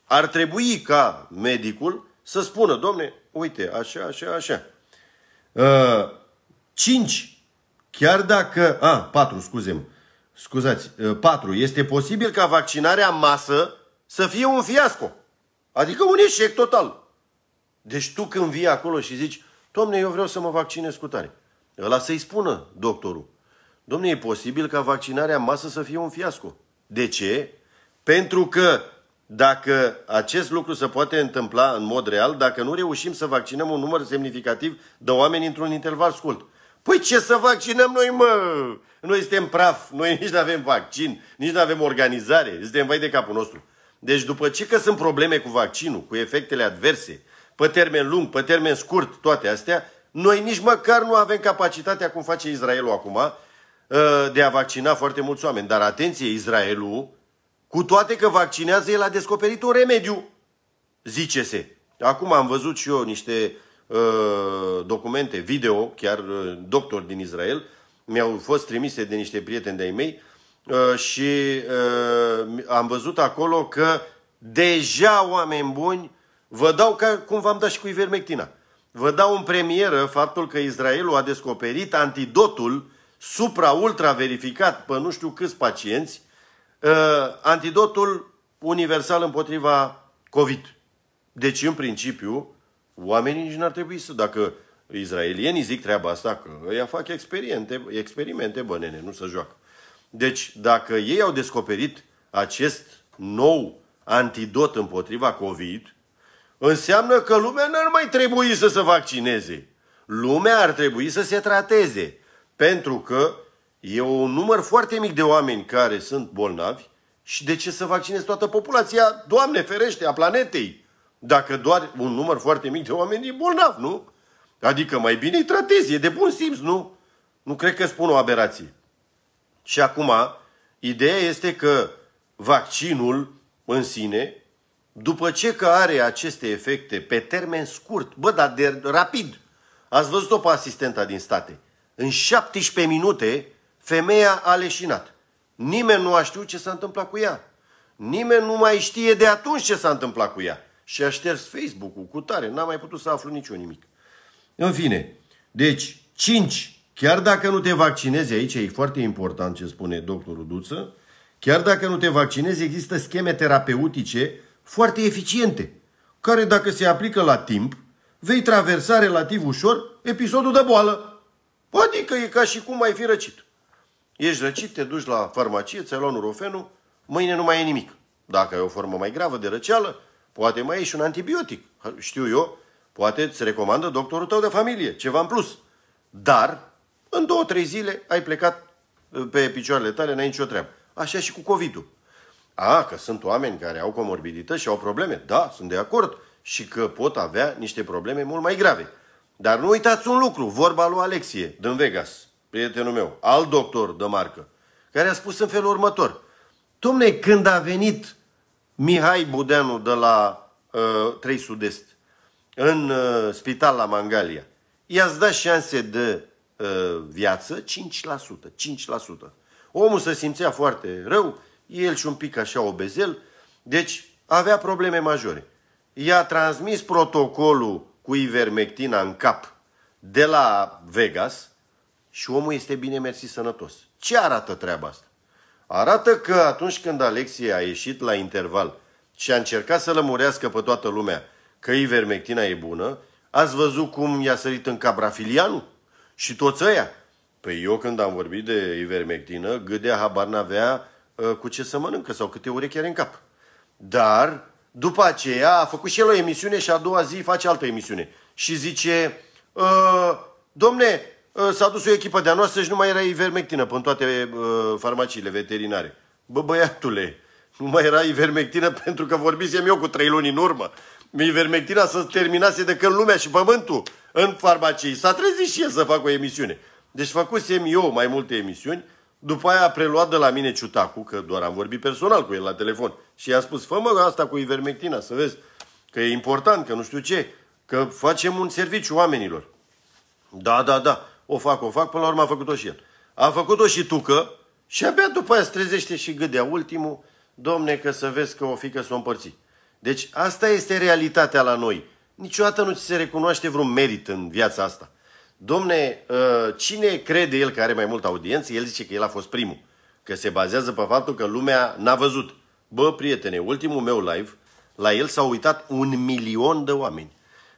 ar trebui ca medicul să spună, domne, uite, așa, așa, așa. 5. Uh, chiar dacă... A, 4, scuze Scuzați, 4. Uh, este posibil ca vaccinarea masă să fie un fiasco. Adică un eșec total. Deci tu când vii acolo și zici, domne, eu vreau să mă vaccinez cu tare. Ăla să-i spună doctorul. Domne, e posibil ca vaccinarea masă să fie un fiasco. De ce? Pentru că dacă acest lucru se poate întâmpla în mod real, dacă nu reușim să vaccinăm un număr semnificativ de oameni într-un interval scurt. Păi ce să vaccinăm noi, mă? Noi suntem praf, noi nici nu avem vaccin, nici nu avem organizare, suntem vai de capul nostru. Deci după ce că sunt probleme cu vaccinul, cu efectele adverse, pe termen lung, pe termen scurt, toate astea, noi nici măcar nu avem capacitatea, cum face Israelul acum, uh, de a vaccina foarte mulți oameni. Dar atenție, Israelul cu toate că vaccinează, el a descoperit un remediu, zice-se. Acum am văzut și eu niște uh, documente, video, chiar uh, doctor din Israel, mi-au fost trimise de niște prieteni de-ai mei uh, și uh, am văzut acolo că deja oameni buni vă dau ca cum v-am dat și cu ivermectina. Vă dau în premieră faptul că Israelul a descoperit antidotul supra-ultra verificat pe nu știu câți pacienți Uh, antidotul universal împotriva COVID. Deci, în principiu, oamenii nici n-ar trebui să, dacă izraelienii zic treaba asta, că ea fac experimente, experimente, bă, nene, nu să joacă. Deci, dacă ei au descoperit acest nou antidot împotriva COVID, înseamnă că lumea n-ar mai trebui să se vaccineze. Lumea ar trebui să se trateze. Pentru că E un număr foarte mic de oameni care sunt bolnavi și de ce să vaccinezi toată populația, Doamne ferește, a planetei? Dacă doar un număr foarte mic de oameni e bolnav, nu? Adică mai bine îi tratezi, e de bun simț, nu? Nu cred că spun o aberație. Și acum, ideea este că vaccinul în sine, după ce că are aceste efecte pe termen scurt, bă, dar de rapid, ați văzut-o pe asistenta din state, în 17 minute Femeia a leșinat. Nimeni nu a știut ce s-a întâmplat cu ea. Nimeni nu mai știe de atunci ce s-a întâmplat cu ea. Și a șters Facebook-ul cu tare. n a mai putut să aflu niciun nimic. În fine, deci 5. Chiar dacă nu te vaccinezi, aici e foarte important ce spune doctorul Duță, chiar dacă nu te vaccinezi, există scheme terapeutice foarte eficiente, care dacă se aplică la timp, vei traversa relativ ușor episodul de boală. Adică e ca și cum ai fi răcit. Ești răcit, te duci la farmacie, ți-ai luat nurofenul, mâine nu mai e nimic. Dacă ai o formă mai gravă de răceală, poate mai e și un antibiotic. Știu eu, poate îți recomandă doctorul tău de familie, ceva în plus. Dar, în două, trei zile ai plecat uh, pe picioarele tale, n-ai nicio treabă. Așa și cu COVID-ul. A, că sunt oameni care au comorbidități și au probleme. Da, sunt de acord. Și că pot avea niște probleme mult mai grave. Dar nu uitați un lucru, vorba lui Alexie din Vegas prietenul meu, alt doctor de marcă, care a spus în felul următor. Domne, când a venit Mihai Budeanu de la uh, ă, 3 Sud-Est în uh, spital la Mangalia, i-ați dat șanse de uh, viață 5%. 5%. Omul se simțea foarte rău, el și un pic așa obezel, deci avea probleme majore. I-a transmis protocolul cu ivermectina în cap de la Vegas, și omul este bine mersi sănătos. Ce arată treaba asta? Arată că atunci când Alexie a ieșit la interval și a încercat să lămurească pe toată lumea că ivermectina e bună, ați văzut cum i-a sărit în cap Rafilianu? Și toți ăia? Păi eu când am vorbit de ivermectină, gâdea habar n-avea ă, cu ce să mănâncă sau câte urechi are în cap. Dar după aceea a făcut și el o emisiune și a doua zi face altă emisiune. Și zice, ă, domne, Uh, s-a dus o echipă de-a noastră și nu mai era ivermectină pe toate uh, farmaciile veterinare. Bă, băiatule, nu mai era ivermectină pentru că vorbisem eu cu trei luni în urmă. Ivermectina să terminase de când lumea și pământul în farmacie. S-a trezit și el să facă o emisiune. Deci făcusem eu mai multe emisiuni, după aia a preluat de la mine Ciutacu, că doar am vorbit personal cu el la telefon. Și i a spus, fă mă asta cu ivermectina, să vezi că e important, că nu știu ce, că facem un serviciu oamenilor. Da, da, da. O fac, o fac, până la urmă a făcut-o și el. A făcut-o și Tucă și abia după aia trezește și gâdea ultimul, domne, că să vezi că o fică s-o împărți. Deci asta este realitatea la noi. Niciodată nu ți se recunoaște vreun merit în viața asta. Domne, uh, cine crede el că are mai multă audiență, el zice că el a fost primul. Că se bazează pe faptul că lumea n-a văzut. Bă, prietene, ultimul meu live, la el s-au uitat un milion de oameni.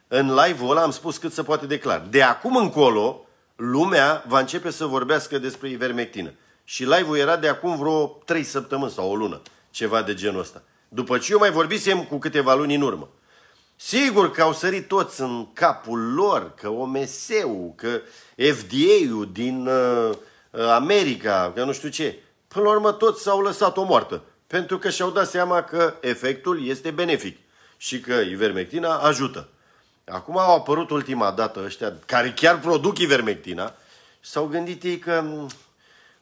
În live-ul ăla am spus cât se poate declar. De acum încolo, lumea va începe să vorbească despre ivermectină. Și live-ul era de acum vreo 3 săptămâni sau o lună, ceva de genul ăsta. După ce eu mai vorbisem cu câteva luni în urmă. Sigur că au sărit toți în capul lor, că OMS-ul, că FDA-ul din uh, uh, America, că nu știu ce. Până la urmă toți s-au lăsat o moartă, pentru că și-au dat seama că efectul este benefic și că ivermectina ajută. Acum au apărut ultima dată ăștia, care chiar produc ivermectina, și s-au gândit ei că mm,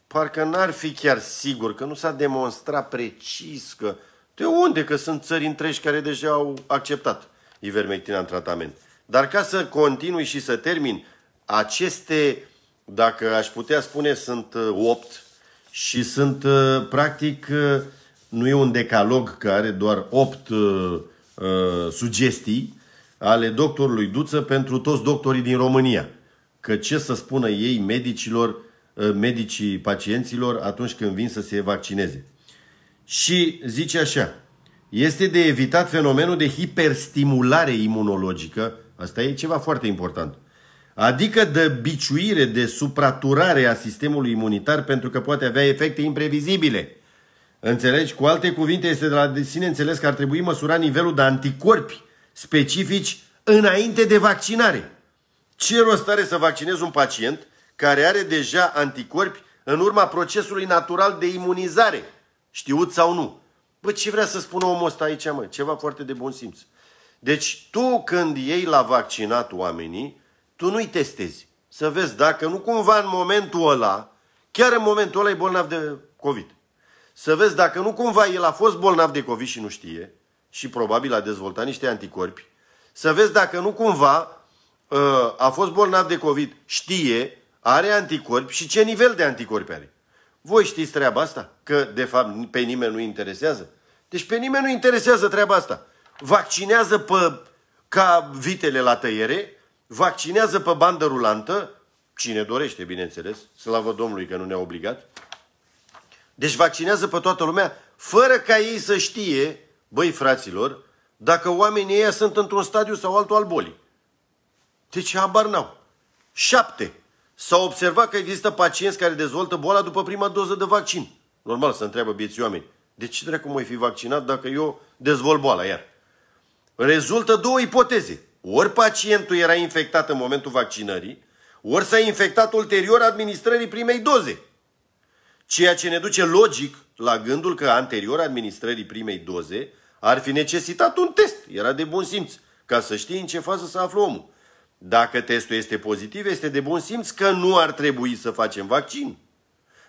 parcă n-ar fi chiar sigur, că nu s-a demonstrat precis că... De unde? Că sunt țări întregi care deja au acceptat ivermectina în tratament. Dar ca să continui și să termin, aceste, dacă aș putea spune, sunt 8 uh, și sunt, uh, practic, uh, nu e un decalog care are doar 8 uh, sugestii, ale doctorului Duță pentru toți doctorii din România. Că ce să spună ei medicilor, eh, medicii pacienților atunci când vin să se vaccineze. Și zice așa, este de evitat fenomenul de hiperstimulare imunologică, asta e ceva foarte important, adică de biciuire, de supraturare a sistemului imunitar pentru că poate avea efecte imprevizibile. Înțelegi? Cu alte cuvinte, este de la sine înțeles că ar trebui măsura nivelul de anticorpi specifici înainte de vaccinare. Ce rost are să vaccinezi un pacient care are deja anticorpi în urma procesului natural de imunizare, știut sau nu? Bă, ce vrea să spună omul ăsta aici, mă? Ceva foarte de bun simț. Deci tu când iei la vaccinat oamenii, tu nu-i testezi. Să vezi dacă nu cumva în momentul ăla, chiar în momentul ăla e bolnav de COVID. Să vezi dacă nu cumva el a fost bolnav de COVID și nu știe, și probabil a dezvoltat niște anticorpi, să vezi dacă nu cumva ă, a fost bolnav de COVID, știe, are anticorpi și ce nivel de anticorpi are. Voi știți treaba asta? Că, de fapt, pe nimeni nu interesează? Deci pe nimeni nu interesează treaba asta. Vaccinează pe, ca vitele la tăiere, vaccinează pe bandă rulantă, cine dorește, bineînțeles, slavă Domnului că nu ne-a obligat, deci vaccinează pe toată lumea, fără ca ei să știe Băi, fraților, dacă oamenii ăia sunt într-un stadiu sau altul al bolii. ce habar n-au. Șapte. s au observat că există pacienți care dezvoltă boala după prima doză de vaccin. Normal să întreabă bieți oameni. De ce dracu mai fi vaccinat dacă eu dezvolt boala iar? Rezultă două ipoteze. Ori pacientul era infectat în momentul vaccinării, ori s-a infectat ulterior administrării primei doze. Ceea ce ne duce logic la gândul că anterior administrării primei doze, ar fi necesitat un test, era de bun simț, ca să știi în ce fază să află omul. Dacă testul este pozitiv, este de bun simț că nu ar trebui să facem vaccin.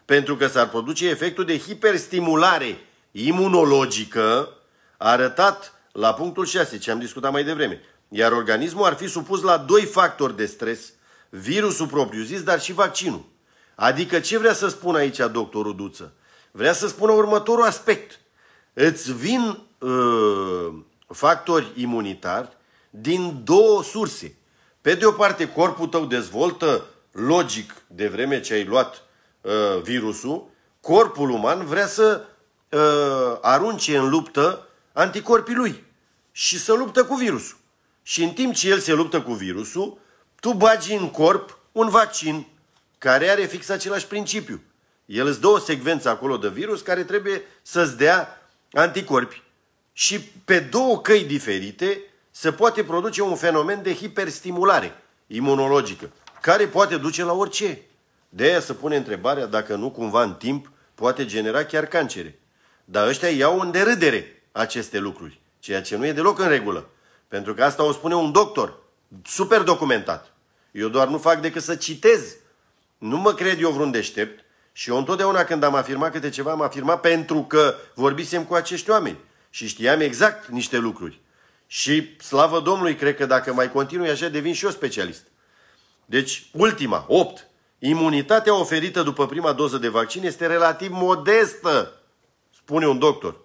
Pentru că s-ar produce efectul de hiperstimulare imunologică arătat la punctul 6, ce am discutat mai devreme. Iar organismul ar fi supus la doi factori de stres, virusul propriu-zis, dar și vaccinul. Adică ce vrea să spună aici doctorul Duță? Vrea să spună următorul aspect. Îți vin Ă, factori imunitari din două surse. Pe de o parte, corpul tău dezvoltă logic de vreme ce ai luat uh, virusul, corpul uman vrea să uh, arunce în luptă anticorpii lui și să luptă cu virusul. Și în timp ce el se luptă cu virusul, tu bagi în corp un vaccin care are fix același principiu. El îți dă o secvență acolo de virus care trebuie să-ți dea anticorpi și pe două căi diferite se poate produce un fenomen de hiperstimulare imunologică, care poate duce la orice. De aia se pune întrebarea dacă nu cumva în timp poate genera chiar cancere. Dar ăștia iau în derâdere aceste lucruri, ceea ce nu e deloc în regulă. Pentru că asta o spune un doctor, super documentat. Eu doar nu fac decât să citez. Nu mă cred eu vreun deștept și eu întotdeauna când am afirmat câte ceva, am afirmat pentru că vorbisem cu acești oameni și știam exact niște lucruri. Și slavă Domnului, cred că dacă mai continui așa, devin și eu specialist. Deci, ultima, 8. Imunitatea oferită după prima doză de vaccin este relativ modestă, spune un doctor,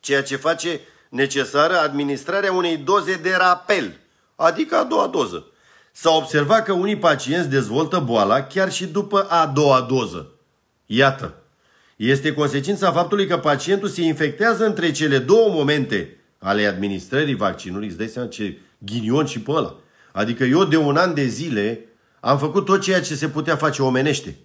ceea ce face necesară administrarea unei doze de rapel, adică a doua doză. S-a observat că unii pacienți dezvoltă boala chiar și după a doua doză. Iată, este consecința faptului că pacientul se infectează între cele două momente ale administrării vaccinului. Îți dai seama ce ghinion și pe ăla. Adică eu de un an de zile am făcut tot ceea ce se putea face omenește.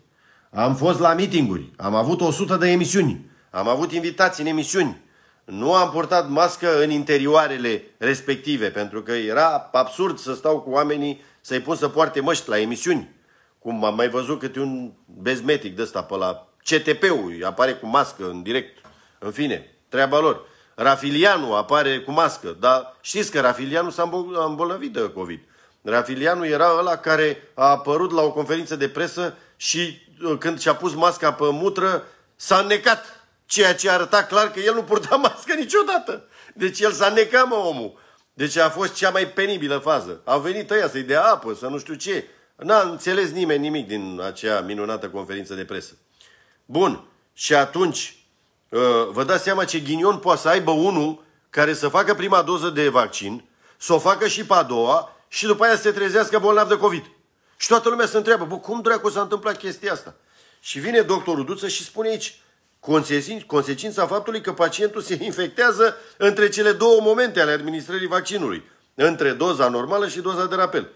Am fost la mitinguri, am avut 100 de emisiuni, am avut invitații în emisiuni, nu am purtat mască în interioarele respective, pentru că era absurd să stau cu oamenii să-i pun să poarte măști la emisiuni. Cum am mai văzut câte un bezmetic de ăsta pe la CTP-ul apare cu mască în direct. În fine, treaba lor. Rafilianu apare cu mască, dar știți că Rafilianu s-a îmbolnăvit de COVID. Rafilianu era ăla care a apărut la o conferință de presă și uh, când și-a pus masca pe mutră, s-a necat. Ceea ce arăta clar că el nu purta mască niciodată. Deci el s-a necat, mă, omul. Deci a fost cea mai penibilă fază. Au venit ăia să-i dea apă, să nu știu ce. N-a înțeles nimeni nimic din acea minunată conferință de presă. Bun. Și atunci, uh, vă dați seama ce ghinion poate să aibă unul care să facă prima doză de vaccin, să o facă și pe a doua și după aia să se trezească bolnav de COVID. Și toată lumea se întreabă, bă, cum dracu s-a întâmplat chestia asta? Și vine doctorul Duță și spune aici, consecința faptului că pacientul se infectează între cele două momente ale administrării vaccinului, între doza normală și doza de rapel.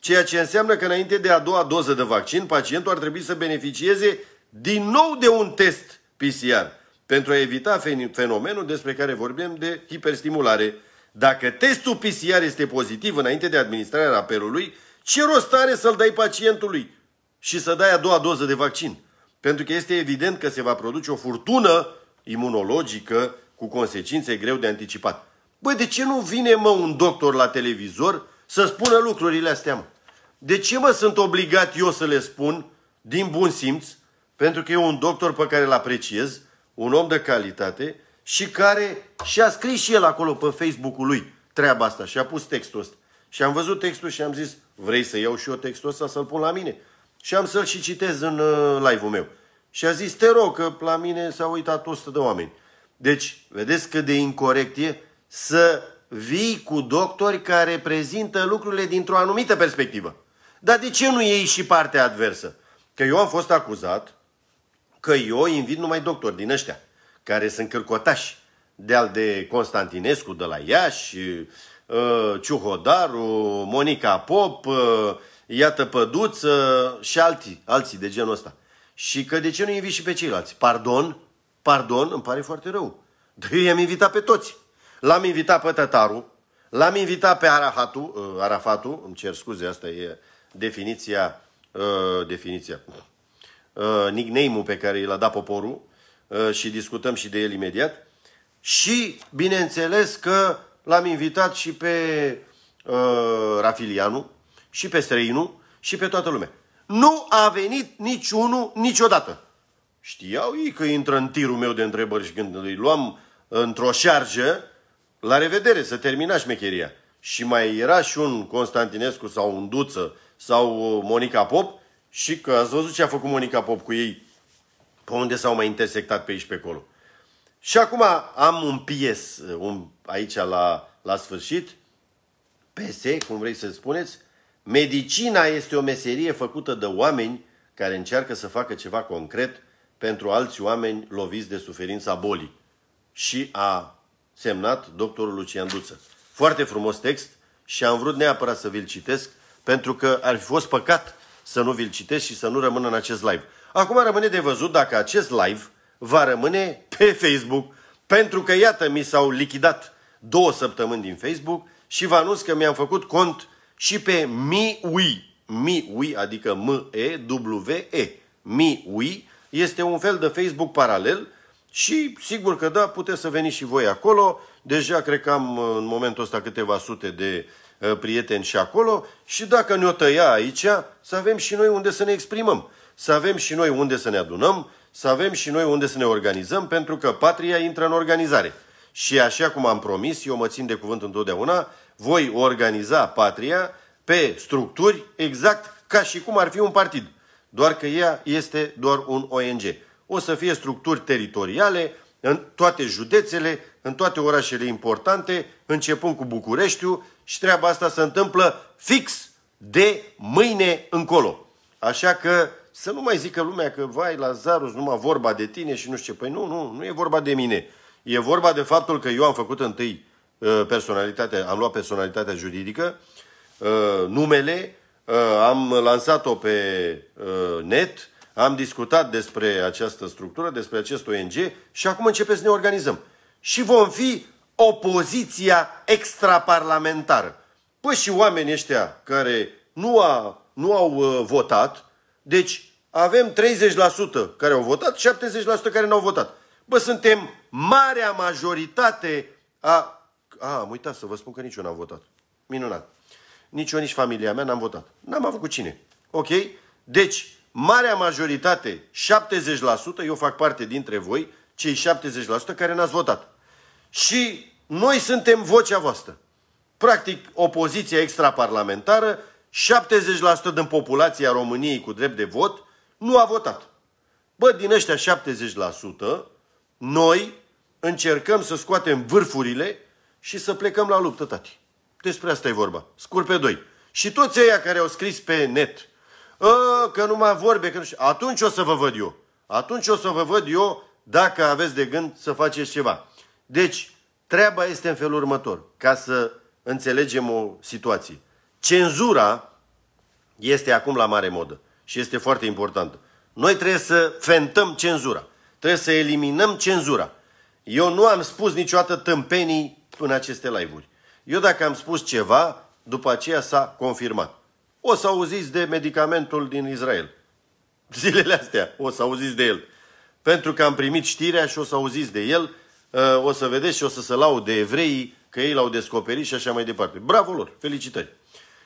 Ceea ce înseamnă că înainte de a doua doză de vaccin, pacientul ar trebui să beneficieze din nou de un test PCR pentru a evita fenomenul despre care vorbim de hiperstimulare. Dacă testul PCR este pozitiv înainte de administrarea apelului, ce rost are să-l dai pacientului și să dai a doua doză de vaccin? Pentru că este evident că se va produce o furtună imunologică cu consecințe greu de anticipat. Băi, de ce nu vine mă un doctor la televizor să spună lucrurile astea, mă? De ce mă sunt obligat eu să le spun din bun simț pentru că e un doctor pe care îl apreciez, un om de calitate și care și-a scris și el acolo pe Facebook-ul lui treaba asta și a pus textul ăsta. Și am văzut textul și am zis, vrei să iau și eu textul ăsta să-l pun la mine? Și am să-l și citez în uh, live-ul meu. Și a zis, te rog, că la mine s-au uitat 100 de oameni. Deci, vedeți cât de incorrect e să vii cu doctori care prezintă lucrurile dintr-o anumită perspectivă. Dar de ce nu iei și partea adversă? Că eu am fost acuzat Că eu invit numai doctori din ăștia, care sunt cărcotași, De al de Constantinescu de la Iași, ă, Ciuhodaru, Monica Pop, ă, Iată Păduță și alții, alții de genul ăsta. Și că de ce nu invit și pe ceilalți? Pardon, pardon, îmi pare foarte rău. Dar eu i-am invitat pe toți. L-am invitat pe Tătaru, l-am invitat pe Arahatu, ă, Arafatu, îmi cer scuze, asta e definiția, definiția Uh, nickname-ul pe care l-a dat poporul uh, și discutăm și de el imediat. Și, bineînțeles, că l-am invitat și pe uh, Rafilianu, și pe Străinu, și pe toată lumea. Nu a venit niciunul niciodată. Știau ei că intră în tirul meu de întrebări și când îi luam într-o șarjă, la revedere, să termina șmecheria. Și mai era și un Constantinescu sau un Duță sau Monica Pop și că ați văzut ce a făcut Monica Pop cu ei, pe unde s-au mai intersectat pe aici pe acolo. Și acum am un pies, un, aici la, la sfârșit, PS, cum vrei să spuneți, medicina este o meserie făcută de oameni care încearcă să facă ceva concret pentru alți oameni loviți de suferința bolii. Și a semnat doctorul Lucian Duță. Foarte frumos text și am vrut neapărat să vi-l citesc pentru că ar fi fost păcat să nu vi-l citesc și să nu rămână în acest live. Acum rămâne de văzut dacă acest live va rămâne pe Facebook, pentru că iată mi s-au lichidat două săptămâni din Facebook și vă anunț că mi-am făcut cont și pe MiWi. MiWi, adică M-E-W-E. MiWi este un fel de Facebook paralel și sigur că da, puteți să veniți și voi acolo. Deja cred că am în momentul ăsta câteva sute de Uh, prieteni și acolo și dacă ne-o tăia aici, să avem și noi unde să ne exprimăm, să avem și noi unde să ne adunăm, să avem și noi unde să ne organizăm, pentru că patria intră în organizare. Și așa cum am promis, eu mă țin de cuvânt întotdeauna, voi organiza patria pe structuri exact ca și cum ar fi un partid, doar că ea este doar un ONG. O să fie structuri teritoriale în toate județele, în toate orașele importante, începând cu Bucureștiu și treaba asta se întâmplă fix de mâine încolo. Așa că să nu mai zică lumea că, vai, Lazarus, numai vorba de tine și nu știu ce. Păi nu, nu, nu e vorba de mine. E vorba de faptul că eu am făcut întâi uh, personalitatea, am luat personalitatea juridică, uh, numele, uh, am lansat-o pe net, am discutat despre această structură, despre acest ONG și acum începem să ne organizăm. Și vom fi opoziția extraparlamentară. Păi și oamenii ăștia care nu, a, nu au uh, votat, deci avem 30% care au votat, 70% care nu au votat. Bă, suntem marea majoritate a... A, am uitat să vă spun că nici eu n-am votat. Minunat. Nici eu, nici familia mea n-am votat. N-am avut cu cine. Ok? Deci, marea majoritate, 70%, eu fac parte dintre voi, cei 70% care n-ați votat și noi suntem vocea voastră. Practic, opoziția extraparlamentară, 70% din populația României cu drept de vot, nu a votat. Bă, din ăștia 70%, noi încercăm să scoatem vârfurile și să plecăm la luptă, tati. Despre asta e vorba. Scurt pe doi. Și toți aia care au scris pe net, ă, că nu mai vorbe, că nu știu. Atunci o să vă văd eu. Atunci o să vă văd eu dacă aveți de gând să faceți ceva. Deci, treaba este în felul următor, ca să înțelegem o situație. Cenzura este acum la mare modă și este foarte importantă. Noi trebuie să fentăm cenzura. Trebuie să eliminăm cenzura. Eu nu am spus niciodată tâmpenii în aceste live-uri. Eu dacă am spus ceva, după aceea s-a confirmat. O să auziți de medicamentul din Israel. Zilele astea o să auziți de el. Pentru că am primit știrea și o să auziți de el Uh, o să vedeți și o să se laude evreii că ei l-au descoperit și așa mai departe. Bravo lor! Felicitări!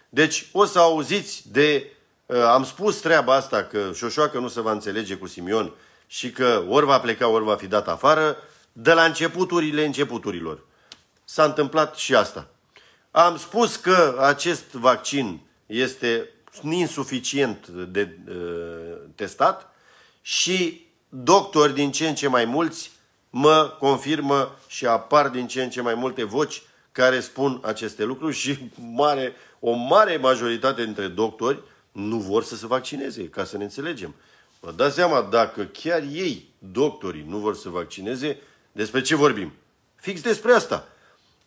Deci o să auziți de... Uh, am spus treaba asta că Șoșoacă nu se va înțelege cu Simion și că ori va pleca, ori va fi dat afară, de la începuturile începuturilor. S-a întâmplat și asta. Am spus că acest vaccin este insuficient de uh, testat și doctori din ce în ce mai mulți mă confirmă și apar din ce în ce mai multe voci care spun aceste lucruri și mare, o mare majoritate dintre doctori nu vor să se vaccineze, ca să ne înțelegem. Vă dați seama, dacă chiar ei, doctorii, nu vor să vaccineze, despre ce vorbim? Fix despre asta.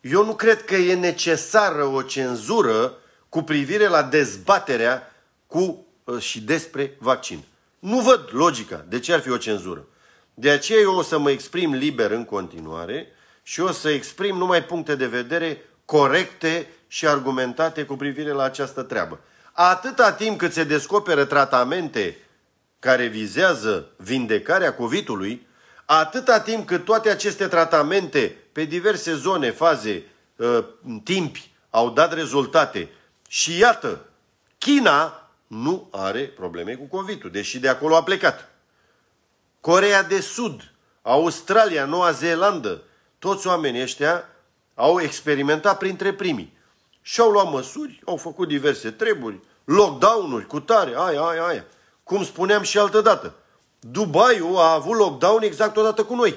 Eu nu cred că e necesară o cenzură cu privire la dezbaterea cu uh, și despre vaccin. Nu văd logica de ce ar fi o cenzură. De aceea eu o să mă exprim liber în continuare și o să exprim numai puncte de vedere corecte și argumentate cu privire la această treabă. Atâta timp cât se descoperă tratamente care vizează vindecarea COVID-ului, atâta timp cât toate aceste tratamente pe diverse zone, faze, ă, timpi au dat rezultate și iată, China nu are probleme cu COVID-ul, deși de acolo a plecat. Corea de Sud, Australia, Noua Zeelandă, toți oamenii ăștia au experimentat printre primii. Și au luat măsuri, au făcut diverse treburi, lockdown-uri, cutare, aia, aia, aia. Cum spuneam și altă dată, Dubaiul a avut lockdown exact odată cu noi.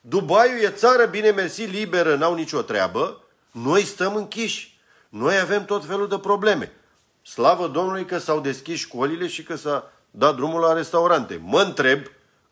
Dubaiul e țară bine mersi, liberă, n-au nicio treabă. Noi stăm închiși. Noi avem tot felul de probleme. Slavă Domnului că s-au deschis școlile și că s-a dat drumul la restaurante. Mă întreb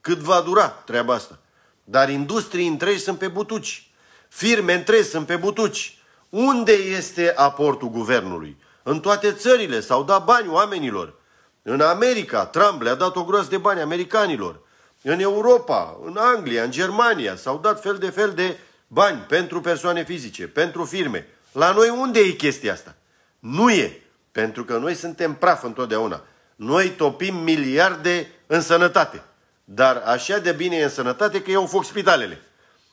cât va dura treaba asta. Dar industrii întregi sunt pe butuci. Firme întregi sunt pe butuci. Unde este aportul guvernului? În toate țările s-au dat bani oamenilor. În America, Trump le-a dat o groază de bani americanilor. În Europa, în Anglia, în Germania s-au dat fel de fel de bani pentru persoane fizice, pentru firme. La noi unde e chestia asta? Nu e. Pentru că noi suntem praf întotdeauna. Noi topim miliarde în sănătate. Dar așa de bine e în sănătate că eu foc spitalele.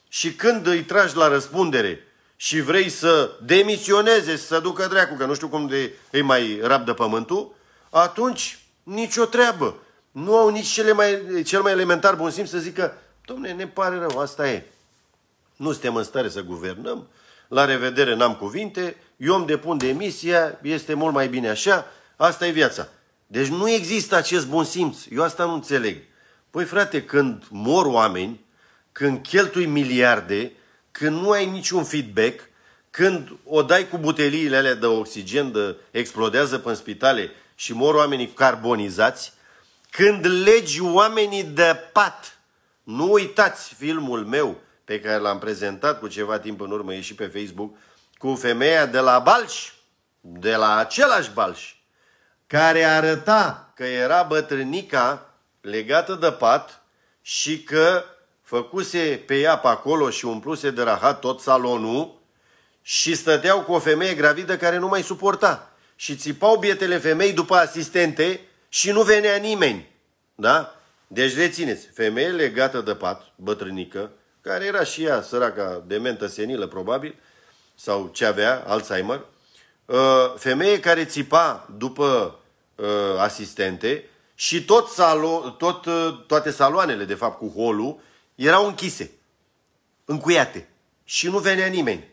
Și când îi tragi la răspundere și vrei să demisioneze, să ducă dracu, că nu știu cum de îi mai rabdă pământul, atunci nicio treabă. Nu au nici cele mai, cel mai elementar bun simț să zică, domne, ne pare rău, asta e. Nu suntem în stare să guvernăm, la revedere, n-am cuvinte, eu îmi depun demisia, este mult mai bine așa, asta e viața. Deci nu există acest bun simț, eu asta nu înțeleg. Păi frate, când mor oameni, când cheltui miliarde, când nu ai niciun feedback, când o dai cu buteliile alea de oxigen, de explodează pe spitale și mor oamenii carbonizați, când legi oamenii de pat, nu uitați filmul meu pe care l-am prezentat cu ceva timp în urmă, e și pe Facebook, cu femeia de la Balș, de la același Balș, care arăta că era bătrânica legată de pat și că făcuse pe ea pe acolo și umpluse de rahat tot salonul și stăteau cu o femeie gravidă care nu mai suporta. Și țipau bietele femei după asistente și nu venea nimeni. Da? Deci rețineți, femeie legată de pat, bătrânică, care era și ea săraca dementă senilă probabil, sau ce avea, Alzheimer, uh, femeie care țipa după uh, asistente și tot salo- tot, ă, toate saloanele, de fapt, cu holul, erau închise, încuiate și nu venea nimeni.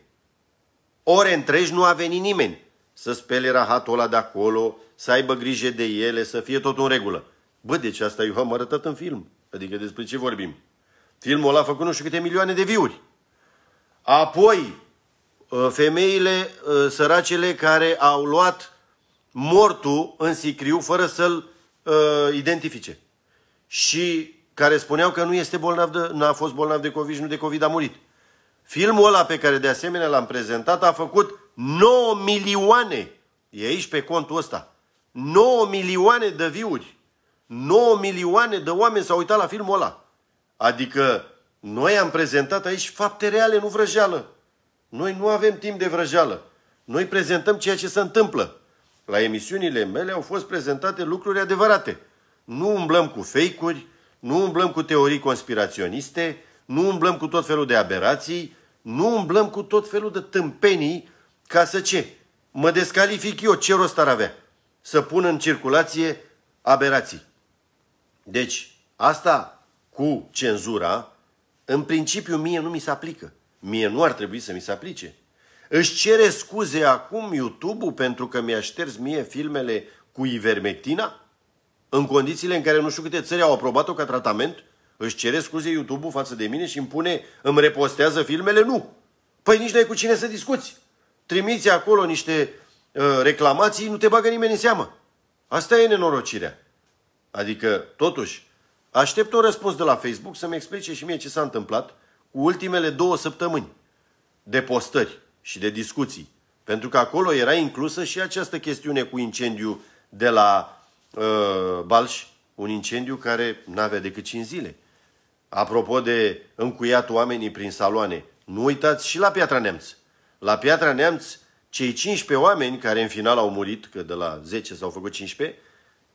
Ore întregi nu a venit nimeni să spele rahatul ăla de acolo, să aibă grijă de ele, să fie tot în regulă. Bă, deci asta eu am arătat în film. Adică despre ce vorbim? Filmul ăla a făcut nu știu câte milioane de viuri. Apoi, ă, femeile ă, săracele care au luat mortul în sicriu fără să-l uh, identifice și care spuneau că nu este bolnav de, n-a fost bolnav de COVID și nu de COVID a murit. Filmul ăla pe care de asemenea l-am prezentat a făcut 9 milioane, e aici pe contul ăsta, 9 milioane de viuri. 9 milioane de oameni s-au uitat la filmul ăla. Adică noi am prezentat aici fapte reale, nu vrăjeală. Noi nu avem timp de vrăjeală. Noi prezentăm ceea ce se întâmplă. La emisiunile mele au fost prezentate lucruri adevărate. Nu umblăm cu fake-uri, nu umblăm cu teorii conspiraționiste, nu umblăm cu tot felul de aberații, nu umblăm cu tot felul de tâmpenii ca să ce? Mă descalific eu, ce rost ar avea? Să pun în circulație aberații. Deci, asta cu cenzura, în principiu mie nu mi se aplică. Mie nu ar trebui să mi se aplice. Își cere scuze acum YouTube-ul pentru că mi-a șters mie filmele cu ivermectina? În condițiile în care nu știu câte țări au aprobat-o ca tratament? Își cere scuze YouTube-ul față de mine și îmi pune, îmi repostează filmele? Nu! Păi nici nu ai cu cine să discuți. Trimiți acolo niște uh, reclamații, nu te bagă nimeni în seamă. Asta e nenorocirea. Adică, totuși, aștept un răspuns de la Facebook să-mi explice și mie ce s-a întâmplat cu ultimele două săptămâni de postări și de discuții. Pentru că acolo era inclusă și această chestiune cu incendiu de la uh, Balș, un incendiu care n-avea decât 5 zile. Apropo de încuiat oamenii prin saloane, nu uitați și la Piatra Neamț. La Piatra Neamț, cei 15 oameni care în final au murit, că de la 10 s-au făcut 15,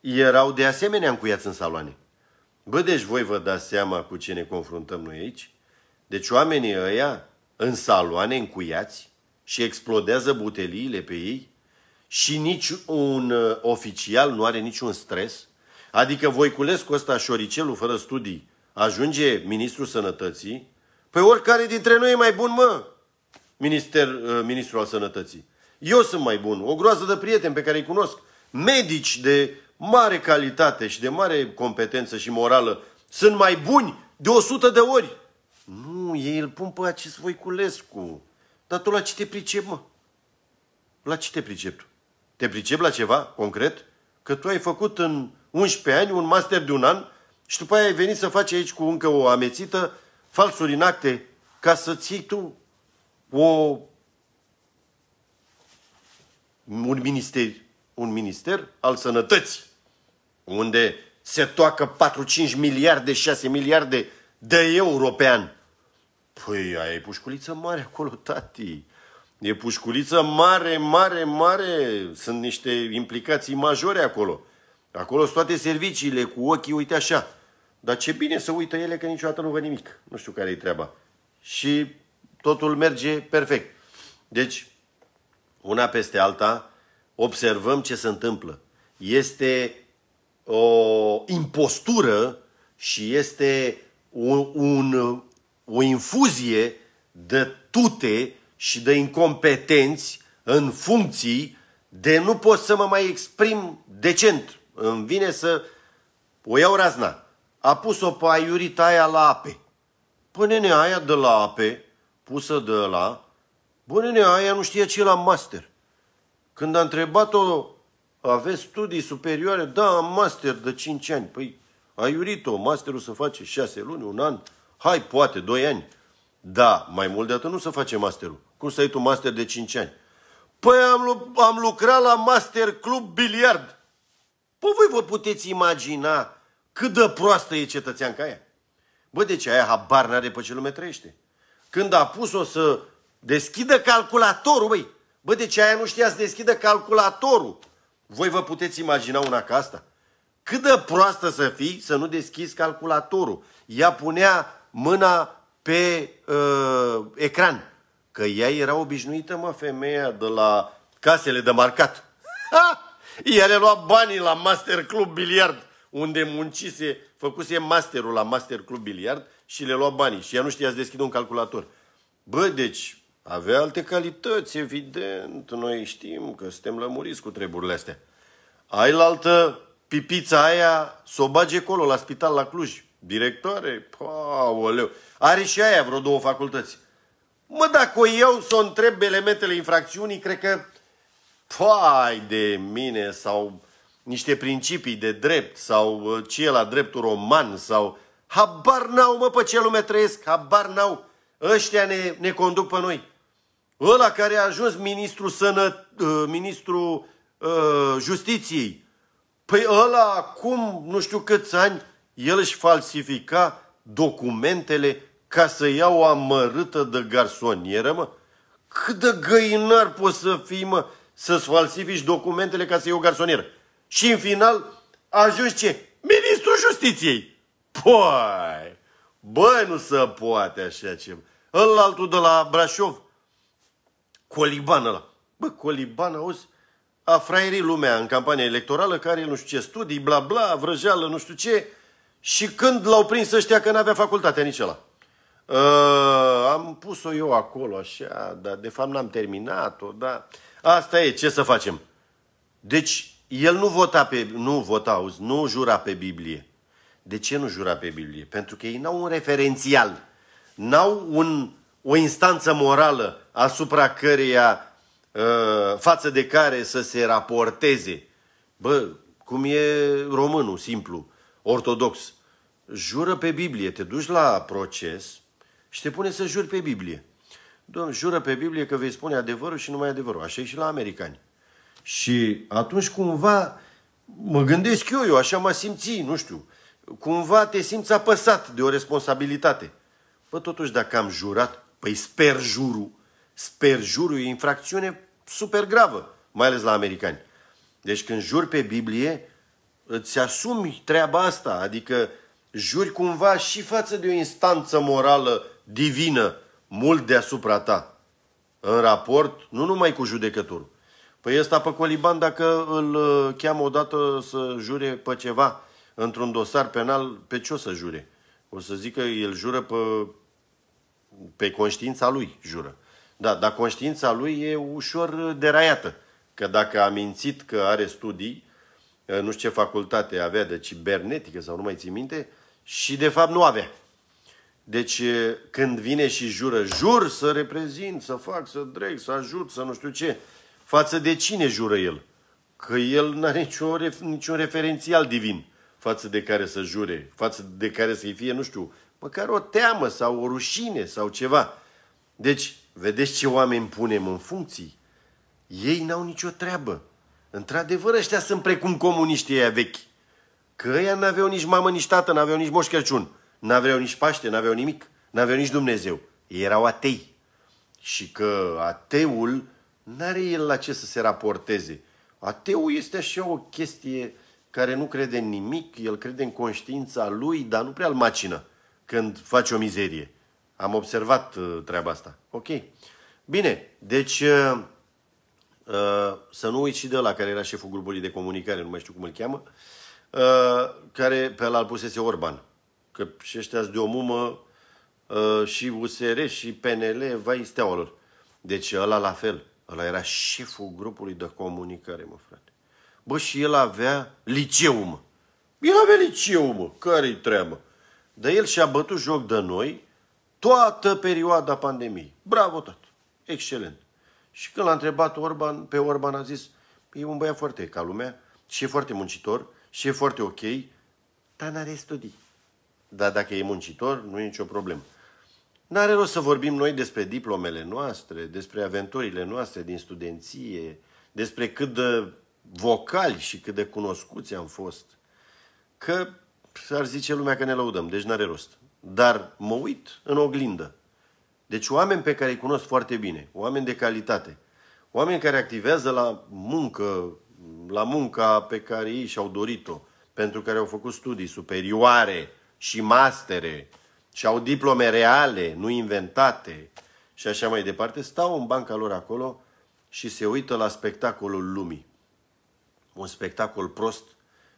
erau de asemenea încuiați în saloane. Bă, deci voi vă dați seama cu ce ne confruntăm noi aici? Deci oamenii ăia în saloane încuiați și explodează buteliile pe ei și nici un uh, oficial nu are niciun stres? Adică Voiculescu ăsta șoricelul fără studii ajunge ministrul sănătății? Păi oricare dintre noi e mai bun, mă, minister, uh, ministrul al sănătății. Eu sunt mai bun, o groază de prieteni pe care îi cunosc, medici de mare calitate și de mare competență și morală, sunt mai buni de 100 de ori. Nu, ei îl pun pe acest Voiculescu. Dar tu la ce te pricep, mă? La ce te pricep tu? Te pricep la ceva concret? Că tu ai făcut în 11 ani un master de un an și după aia ai venit să faci aici cu încă o amețită, falsuri în acte, ca să-ți iei tu o un minister, un minister al sănătății, unde se toacă 4-5 miliarde, 6 miliarde de euro pe an. Păi, aia e pușculiță mare acolo, tati. E pușculiță mare, mare, mare. Sunt niște implicații majore acolo. Acolo sunt toate serviciile, cu ochii, uite așa. Dar ce bine să uită ele că niciodată nu văd nimic. Nu știu care e treaba. Și totul merge perfect. Deci, una peste alta, observăm ce se întâmplă. Este o impostură și este un, un o infuzie de tute și de incompetenți în funcții de nu pot să mă mai exprim decent. Îmi vine să o iau razna. A pus-o pe aiurita aia la ape. Pune-ne aia de la ape, pusă de la, pune-ne aia nu știa ce la master. Când a întrebat-o, aveți studii superioare? Da, am master de 5 ani. Păi, aiurit-o, masterul să face 6 luni, un an, Hai, poate, 2 ani. Da, mai mult de atât nu să face masterul. Cum să ai tu master de 5 ani? Păi am, am lucrat la master club biliard. Păi voi vă puteți imagina cât de proastă e cetățean ca ea. Bă, deci aia habar n-are pe ce lume trăiește. Când a pus-o să deschidă calculatorul, băi, bă, deci aia nu știa să deschidă calculatorul. Voi vă puteți imagina una ca asta? Cât de proastă să fii să nu deschizi calculatorul. Ea punea mâna pe uh, ecran. Că ea era obișnuită, mă, femeia de la casele de marcat. Ha! Ea le lua banii la Master Club Biliard, unde muncise, făcuse masterul la Master Club Biliard și le lua banii. Și ea nu știa să deschidă un calculator. Bă, deci avea alte calități, evident. Noi știm că suntem lămuriți cu treburile astea. Ailaltă, pipița aia, s-o bage colo la spital la Cluj. Directoare? Paoleu. Are și aia vreo două facultăți. Mă, dacă eu să o întreb elementele infracțiunii, cred că... Pai de mine, sau niște principii de drept, sau ă, ce e la dreptul roman, sau... Habar n-au, mă, pe ce lume trăiesc, habar n-au. Ăștia ne, ne conduc pe noi. Ăla care a ajuns ministru, sănă, ă, ministru uh, ă, justiției. Păi ăla acum nu știu câți ani el își falsifica documentele ca să ia o amărâtă de garsonieră, mă? Cât de găinar poți să fii, mă, să-ți falsifici documentele ca să iei o garsonieră? Și în final ajungi ce? Ministrul Justiției! Păi, bă, nu se poate așa ceva. Îl altul de la Brașov, Coliban ăla. Bă, Coliban, auzi, a fraierii lumea în campania electorală, care nu știu ce studii, bla bla, vrăjeală, nu știu ce, și când l-au prins ăștia că n-avea facultatea nici ăla. Uh, am pus-o eu acolo așa, dar de fapt n-am terminat-o, dar asta e, ce să facem? Deci, el nu vota pe, nu vota, auzi, nu jura pe Biblie. De ce nu jura pe Biblie? Pentru că ei n-au un referențial, n-au un, o instanță morală asupra căreia, uh, față de care să se raporteze. Bă, cum e românul, simplu ortodox, jură pe Biblie, te duci la proces și te pune să juri pe Biblie. Domn, jură pe Biblie că vei spune adevărul și numai adevărul. Așa e și la americani. Și atunci cumva mă gândesc eu, eu așa mă simți, nu știu, cumva te simți apăsat de o responsabilitate. Bă, totuși dacă am jurat, păi sper jurul. Sper jurul e infracțiune super gravă, mai ales la americani. Deci când jur pe Biblie, îți asumi treaba asta, adică juri cumva și față de o instanță morală divină mult deasupra ta, în raport nu numai cu judecătorul. Păi ăsta pe Coliban, dacă îl uh, cheamă odată să jure pe ceva într-un dosar penal, pe ce o să jure? O să zică el jură pe, pe conștiința lui, jură. Da, dar conștiința lui e ușor uh, deraiată. Că dacă a mințit că are studii, Eh, nu știu ce facultate avea de deci cibernetică sau nu mai ții minte, și de fapt nu avea. Deci eh, când vine și jură, jur să reprezint, să fac, să dreg, să ajut, să nu știu ce, față de cine jură el? Că el nu are niciun, niciun referențial divin față de care să jure, față de care să-i fie, nu știu, măcar o teamă sau o rușine sau ceva. Deci, vedeți ce oameni punem în funcții? Ei n-au nicio treabă. Într-adevăr, ăștia sunt precum comuniștii ăia vechi. Că ăia n-aveau nici mamă, nici tată, n-aveau nici Moș Crăciun, n-aveau nici Paște, n-aveau nimic, n-aveau nici Dumnezeu. Ei erau atei. Și că ateul n-are el la ce să se raporteze. Ateul este așa o chestie care nu crede în nimic, el crede în conștiința lui, dar nu prea îl macină când face o mizerie. Am observat uh, treaba asta. Ok. Bine, deci uh, Uh, să nu uiți și de la care era șeful grupului de comunicare, nu mai știu cum îl cheamă, uh, care pe îl pusese Orban. Că și ăștia de o mumă uh, și USR și PNL, vai steaua lor. Deci ăla la fel. Ăla era șeful grupului de comunicare, mă frate. Bă, și el avea liceu, mă. El avea liceu, mă. Care-i treabă? Dar el și-a bătut joc de noi toată perioada pandemiei. Bravo, tot. Excelent. Și când l-a întrebat Orban, pe Orban a zis, e un băiat foarte ca lumea și e foarte muncitor și e foarte ok, dar n-are studii. Dar dacă e muncitor, nu e nicio problemă. N-are rost să vorbim noi despre diplomele noastre, despre aventurile noastre din studenție, despre cât de vocali și cât de cunoscuți am fost. Că ar zice lumea că ne lăudăm, deci n-are rost. Dar mă uit în oglindă deci oameni pe care îi cunosc foarte bine, oameni de calitate, oameni care activează la muncă, la munca pe care ei și-au dorit-o, pentru care au făcut studii superioare și mastere și au diplome reale, nu inventate și așa mai departe, stau în banca lor acolo și se uită la spectacolul lumii. Un spectacol prost,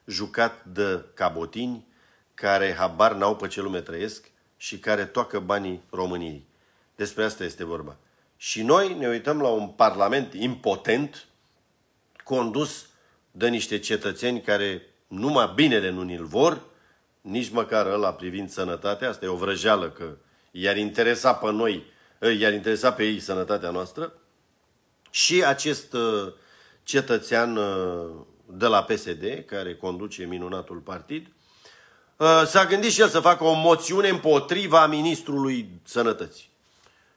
jucat de cabotini, care habar n-au pe ce lume trăiesc și care toacă banii României. Despre asta este vorba. Și noi ne uităm la un parlament impotent, condus de niște cetățeni care numai binele nu ni-l vor, nici măcar la privind sănătatea, asta e o vrăjeală că i-ar interesa pe noi, ă, i-ar interesa pe ei sănătatea noastră, și acest ă, cetățean ă, de la PSD, care conduce minunatul partid, s-a gândit și el să facă o moțiune împotriva ministrului sănătății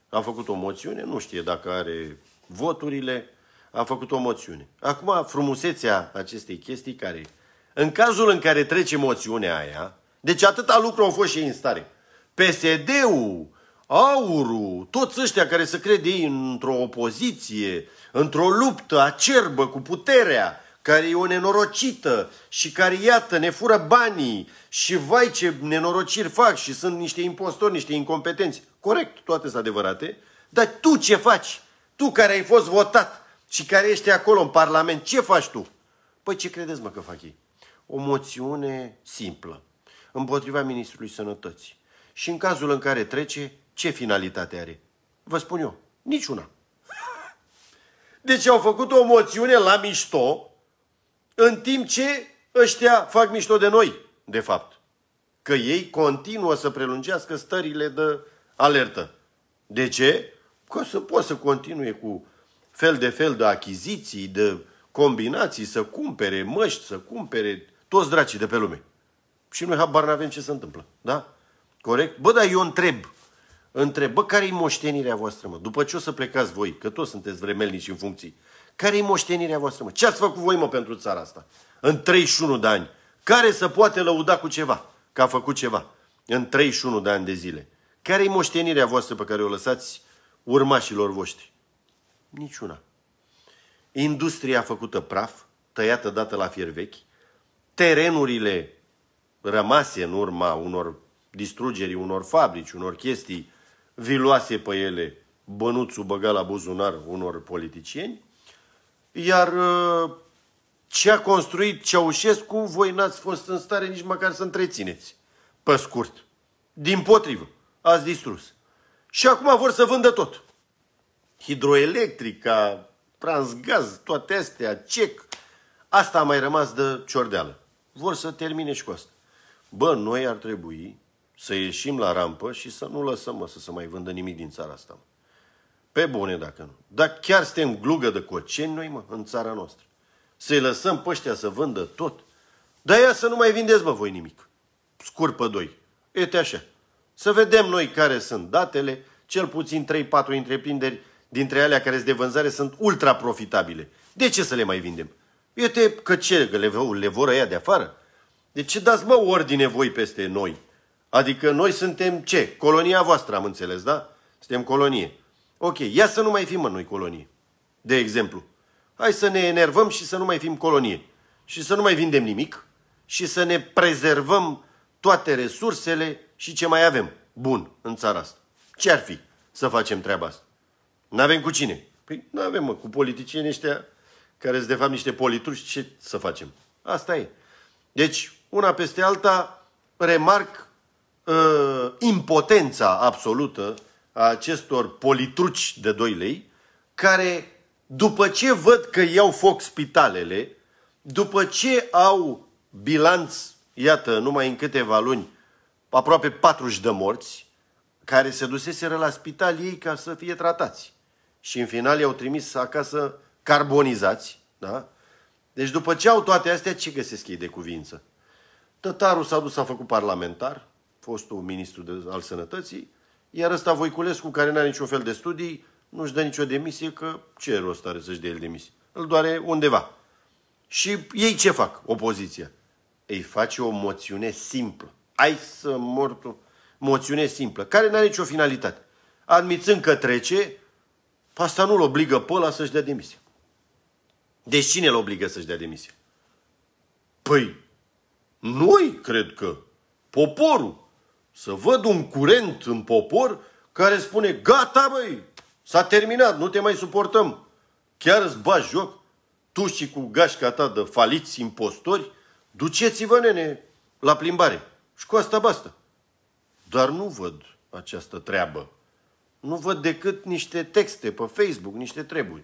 a făcut o moțiune, nu știe dacă are voturile, a făcut o moțiune. Acum, frumusețea acestei chestii care în cazul în care trece moțiunea aia, deci atâta lucru au fost și ei în stare. PSD-ul, aurul, toți ăștia care se crede ei într-o opoziție, într-o luptă acerbă cu puterea, care e o nenorocită și care, iată, ne fură banii și vai ce nenorociri fac și sunt niște impostori, niște incompetenți. Corect, toate sunt adevărate. Dar tu ce faci? Tu care ai fost votat și care ești acolo în Parlament, ce faci tu? Păi ce credeți mă că fac ei? O moțiune simplă împotriva Ministrului Sănătății. Și în cazul în care trece, ce finalitate are? Vă spun eu, niciuna. Deci au făcut o moțiune la mișto, în timp ce ăștia fac mișto de noi, de fapt. Că ei continuă să prelungească stările de alertă. De ce? Că să poți să continue cu fel de fel de achiziții, de combinații, să cumpere măști, să cumpere toți dracii de pe lume. Și noi habar nu avem ce se întâmplă. Da? Corect? Bă, dar eu întreb. Întreb, bă, care-i moștenirea voastră, mă? După ce o să plecați voi, că toți sunteți vremelnici în funcții, care-i moștenirea voastră, mă? Ce ați făcut voi, mă, pentru țara asta? În 31 de ani. Care să poate lăuda cu ceva? Că a făcut ceva. În 31 de ani de zile. Care e moștenirea voastră pe care o lăsați urmașilor voștri? Niciuna. Industria făcută praf, tăiată dată la fier vechi, terenurile rămase în urma unor distrugeri, unor fabrici, unor chestii viloase pe ele, bănuțul băga la buzunar unor politicieni, iar uh, ce a construit Ceaușescu, voi n-ați fost în stare nici măcar să întrețineți. Pe scurt. Din potrivă ați distrus. Și acum vor să vândă tot. Hidroelectrica, transgaz, toate astea, cec. Asta a mai rămas de ciordeală. Vor să termine și cu asta. Bă, noi ar trebui să ieșim la rampă și să nu lăsăm mă, să se mai vândă nimic din țara asta. Mă. Pe bune dacă nu. Dar chiar suntem glugă de coceni noi, mă, în țara noastră. Să-i lăsăm pe ăștia să vândă tot. Dar ia să nu mai vindeți, mă, voi nimic. Scurpă doi. Ete așa. Să vedem noi care sunt datele, cel puțin 3-4 întreprinderi dintre alea care sunt de vânzare sunt ultra profitabile. De ce să le mai vindem? Uite că ce, că le, le vor aia de afară? De deci, ce dați, mă, ordine voi peste noi? Adică noi suntem ce? Colonia voastră, am înțeles, da? Suntem colonie. Ok, ia să nu mai fim, în noi colonie. De exemplu. Hai să ne enervăm și să nu mai fim colonie. Și să nu mai vindem nimic. Și să ne prezervăm toate resursele și ce mai avem bun în țara asta. Ce ar fi să facem treaba asta? N-avem cu cine. Păi nu avem, mă, cu politicienii ăștia care sunt de fapt niște politruși, ce să facem? Asta e. Deci, una peste alta, remarc uh, impotența absolută a acestor politruci de 2 lei, care, după ce văd că iau foc spitalele, după ce au bilanț, iată, numai în câteva luni, aproape 40 de morți, care se duseseră la spital ei ca să fie tratați. Și în final i-au trimis acasă carbonizați. Da? Deci după ce au toate astea, ce găsesc ei de cuvință? Tătarul s-a dus, s-a făcut parlamentar, fostul ministru de, al sănătății, iar ăsta Voiculescu, care n-are niciun fel de studii, nu-și dă nicio demisie, că ce rost are să-și dea el demisie? Îl doare undeva. Și ei ce fac, opoziția? Ei face o moțiune simplă ai să tu. moțiune simplă, care n-are nicio finalitate. Admițând că trece, asta nu-l obligă pe ăla să-și dea demisia. Deci cine l obligă să-și dea demisia? Păi, noi cred că, poporul. Să văd un curent în popor care spune, gata băi, s-a terminat, nu te mai suportăm. Chiar îți bagi joc? Tu și cu gașca ta de faliți impostori, duceți-vă, nene, la plimbare. Și cu asta basta. Dar nu văd această treabă. Nu văd decât niște texte pe Facebook, niște treburi.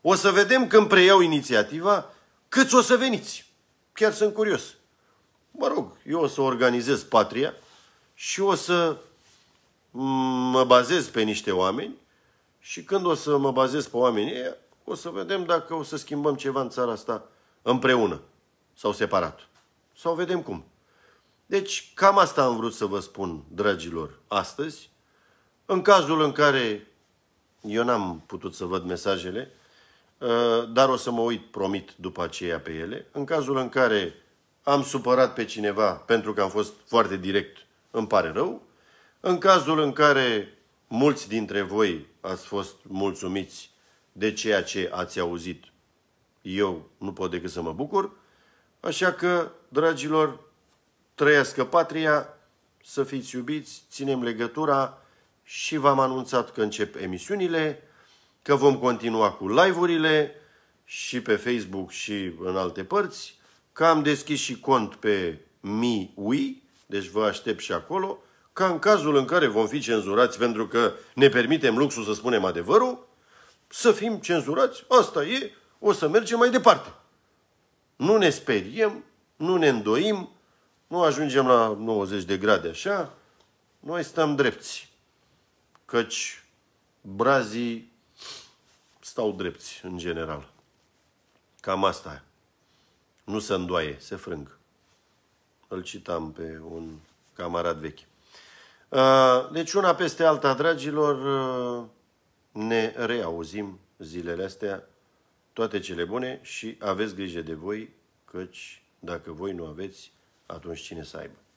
O să vedem când preiau inițiativa câți o să veniți. Chiar sunt curios. Mă rog, eu o să organizez patria și o să mă bazez pe niște oameni și când o să mă bazez pe oamenii ăia, o să vedem dacă o să schimbăm ceva în țara asta împreună sau separat. Sau vedem cum. Deci cam asta am vrut să vă spun, dragilor, astăzi. În cazul în care eu n-am putut să văd mesajele, uh, dar o să mă uit, promit, după aceea pe ele. În cazul în care am supărat pe cineva pentru că am fost foarte direct, îmi pare rău. În cazul în care mulți dintre voi ați fost mulțumiți de ceea ce ați auzit, eu nu pot decât să mă bucur. Așa că, dragilor, trăiască patria, să fiți iubiți, ținem legătura și v-am anunțat că încep emisiunile, că vom continua cu live-urile și pe Facebook și în alte părți, că am deschis și cont pe MiWi, deci vă aștept și acolo, ca în cazul în care vom fi cenzurați pentru că ne permitem luxul să spunem adevărul, să fim cenzurați, asta e, o să mergem mai departe. Nu ne speriem, nu ne îndoim, nu ajungem la 90 de grade așa, noi stăm drepți. Căci brazii stau drepți, în general. Cam asta. Nu se îndoaie, se frâng. Îl citam pe un camarad vechi. Deci una peste alta, dragilor, ne reauzim zilele astea. Toate cele bune și aveți grijă de voi, căci dacă voi nu aveți, atë unë shqinë e sajbë.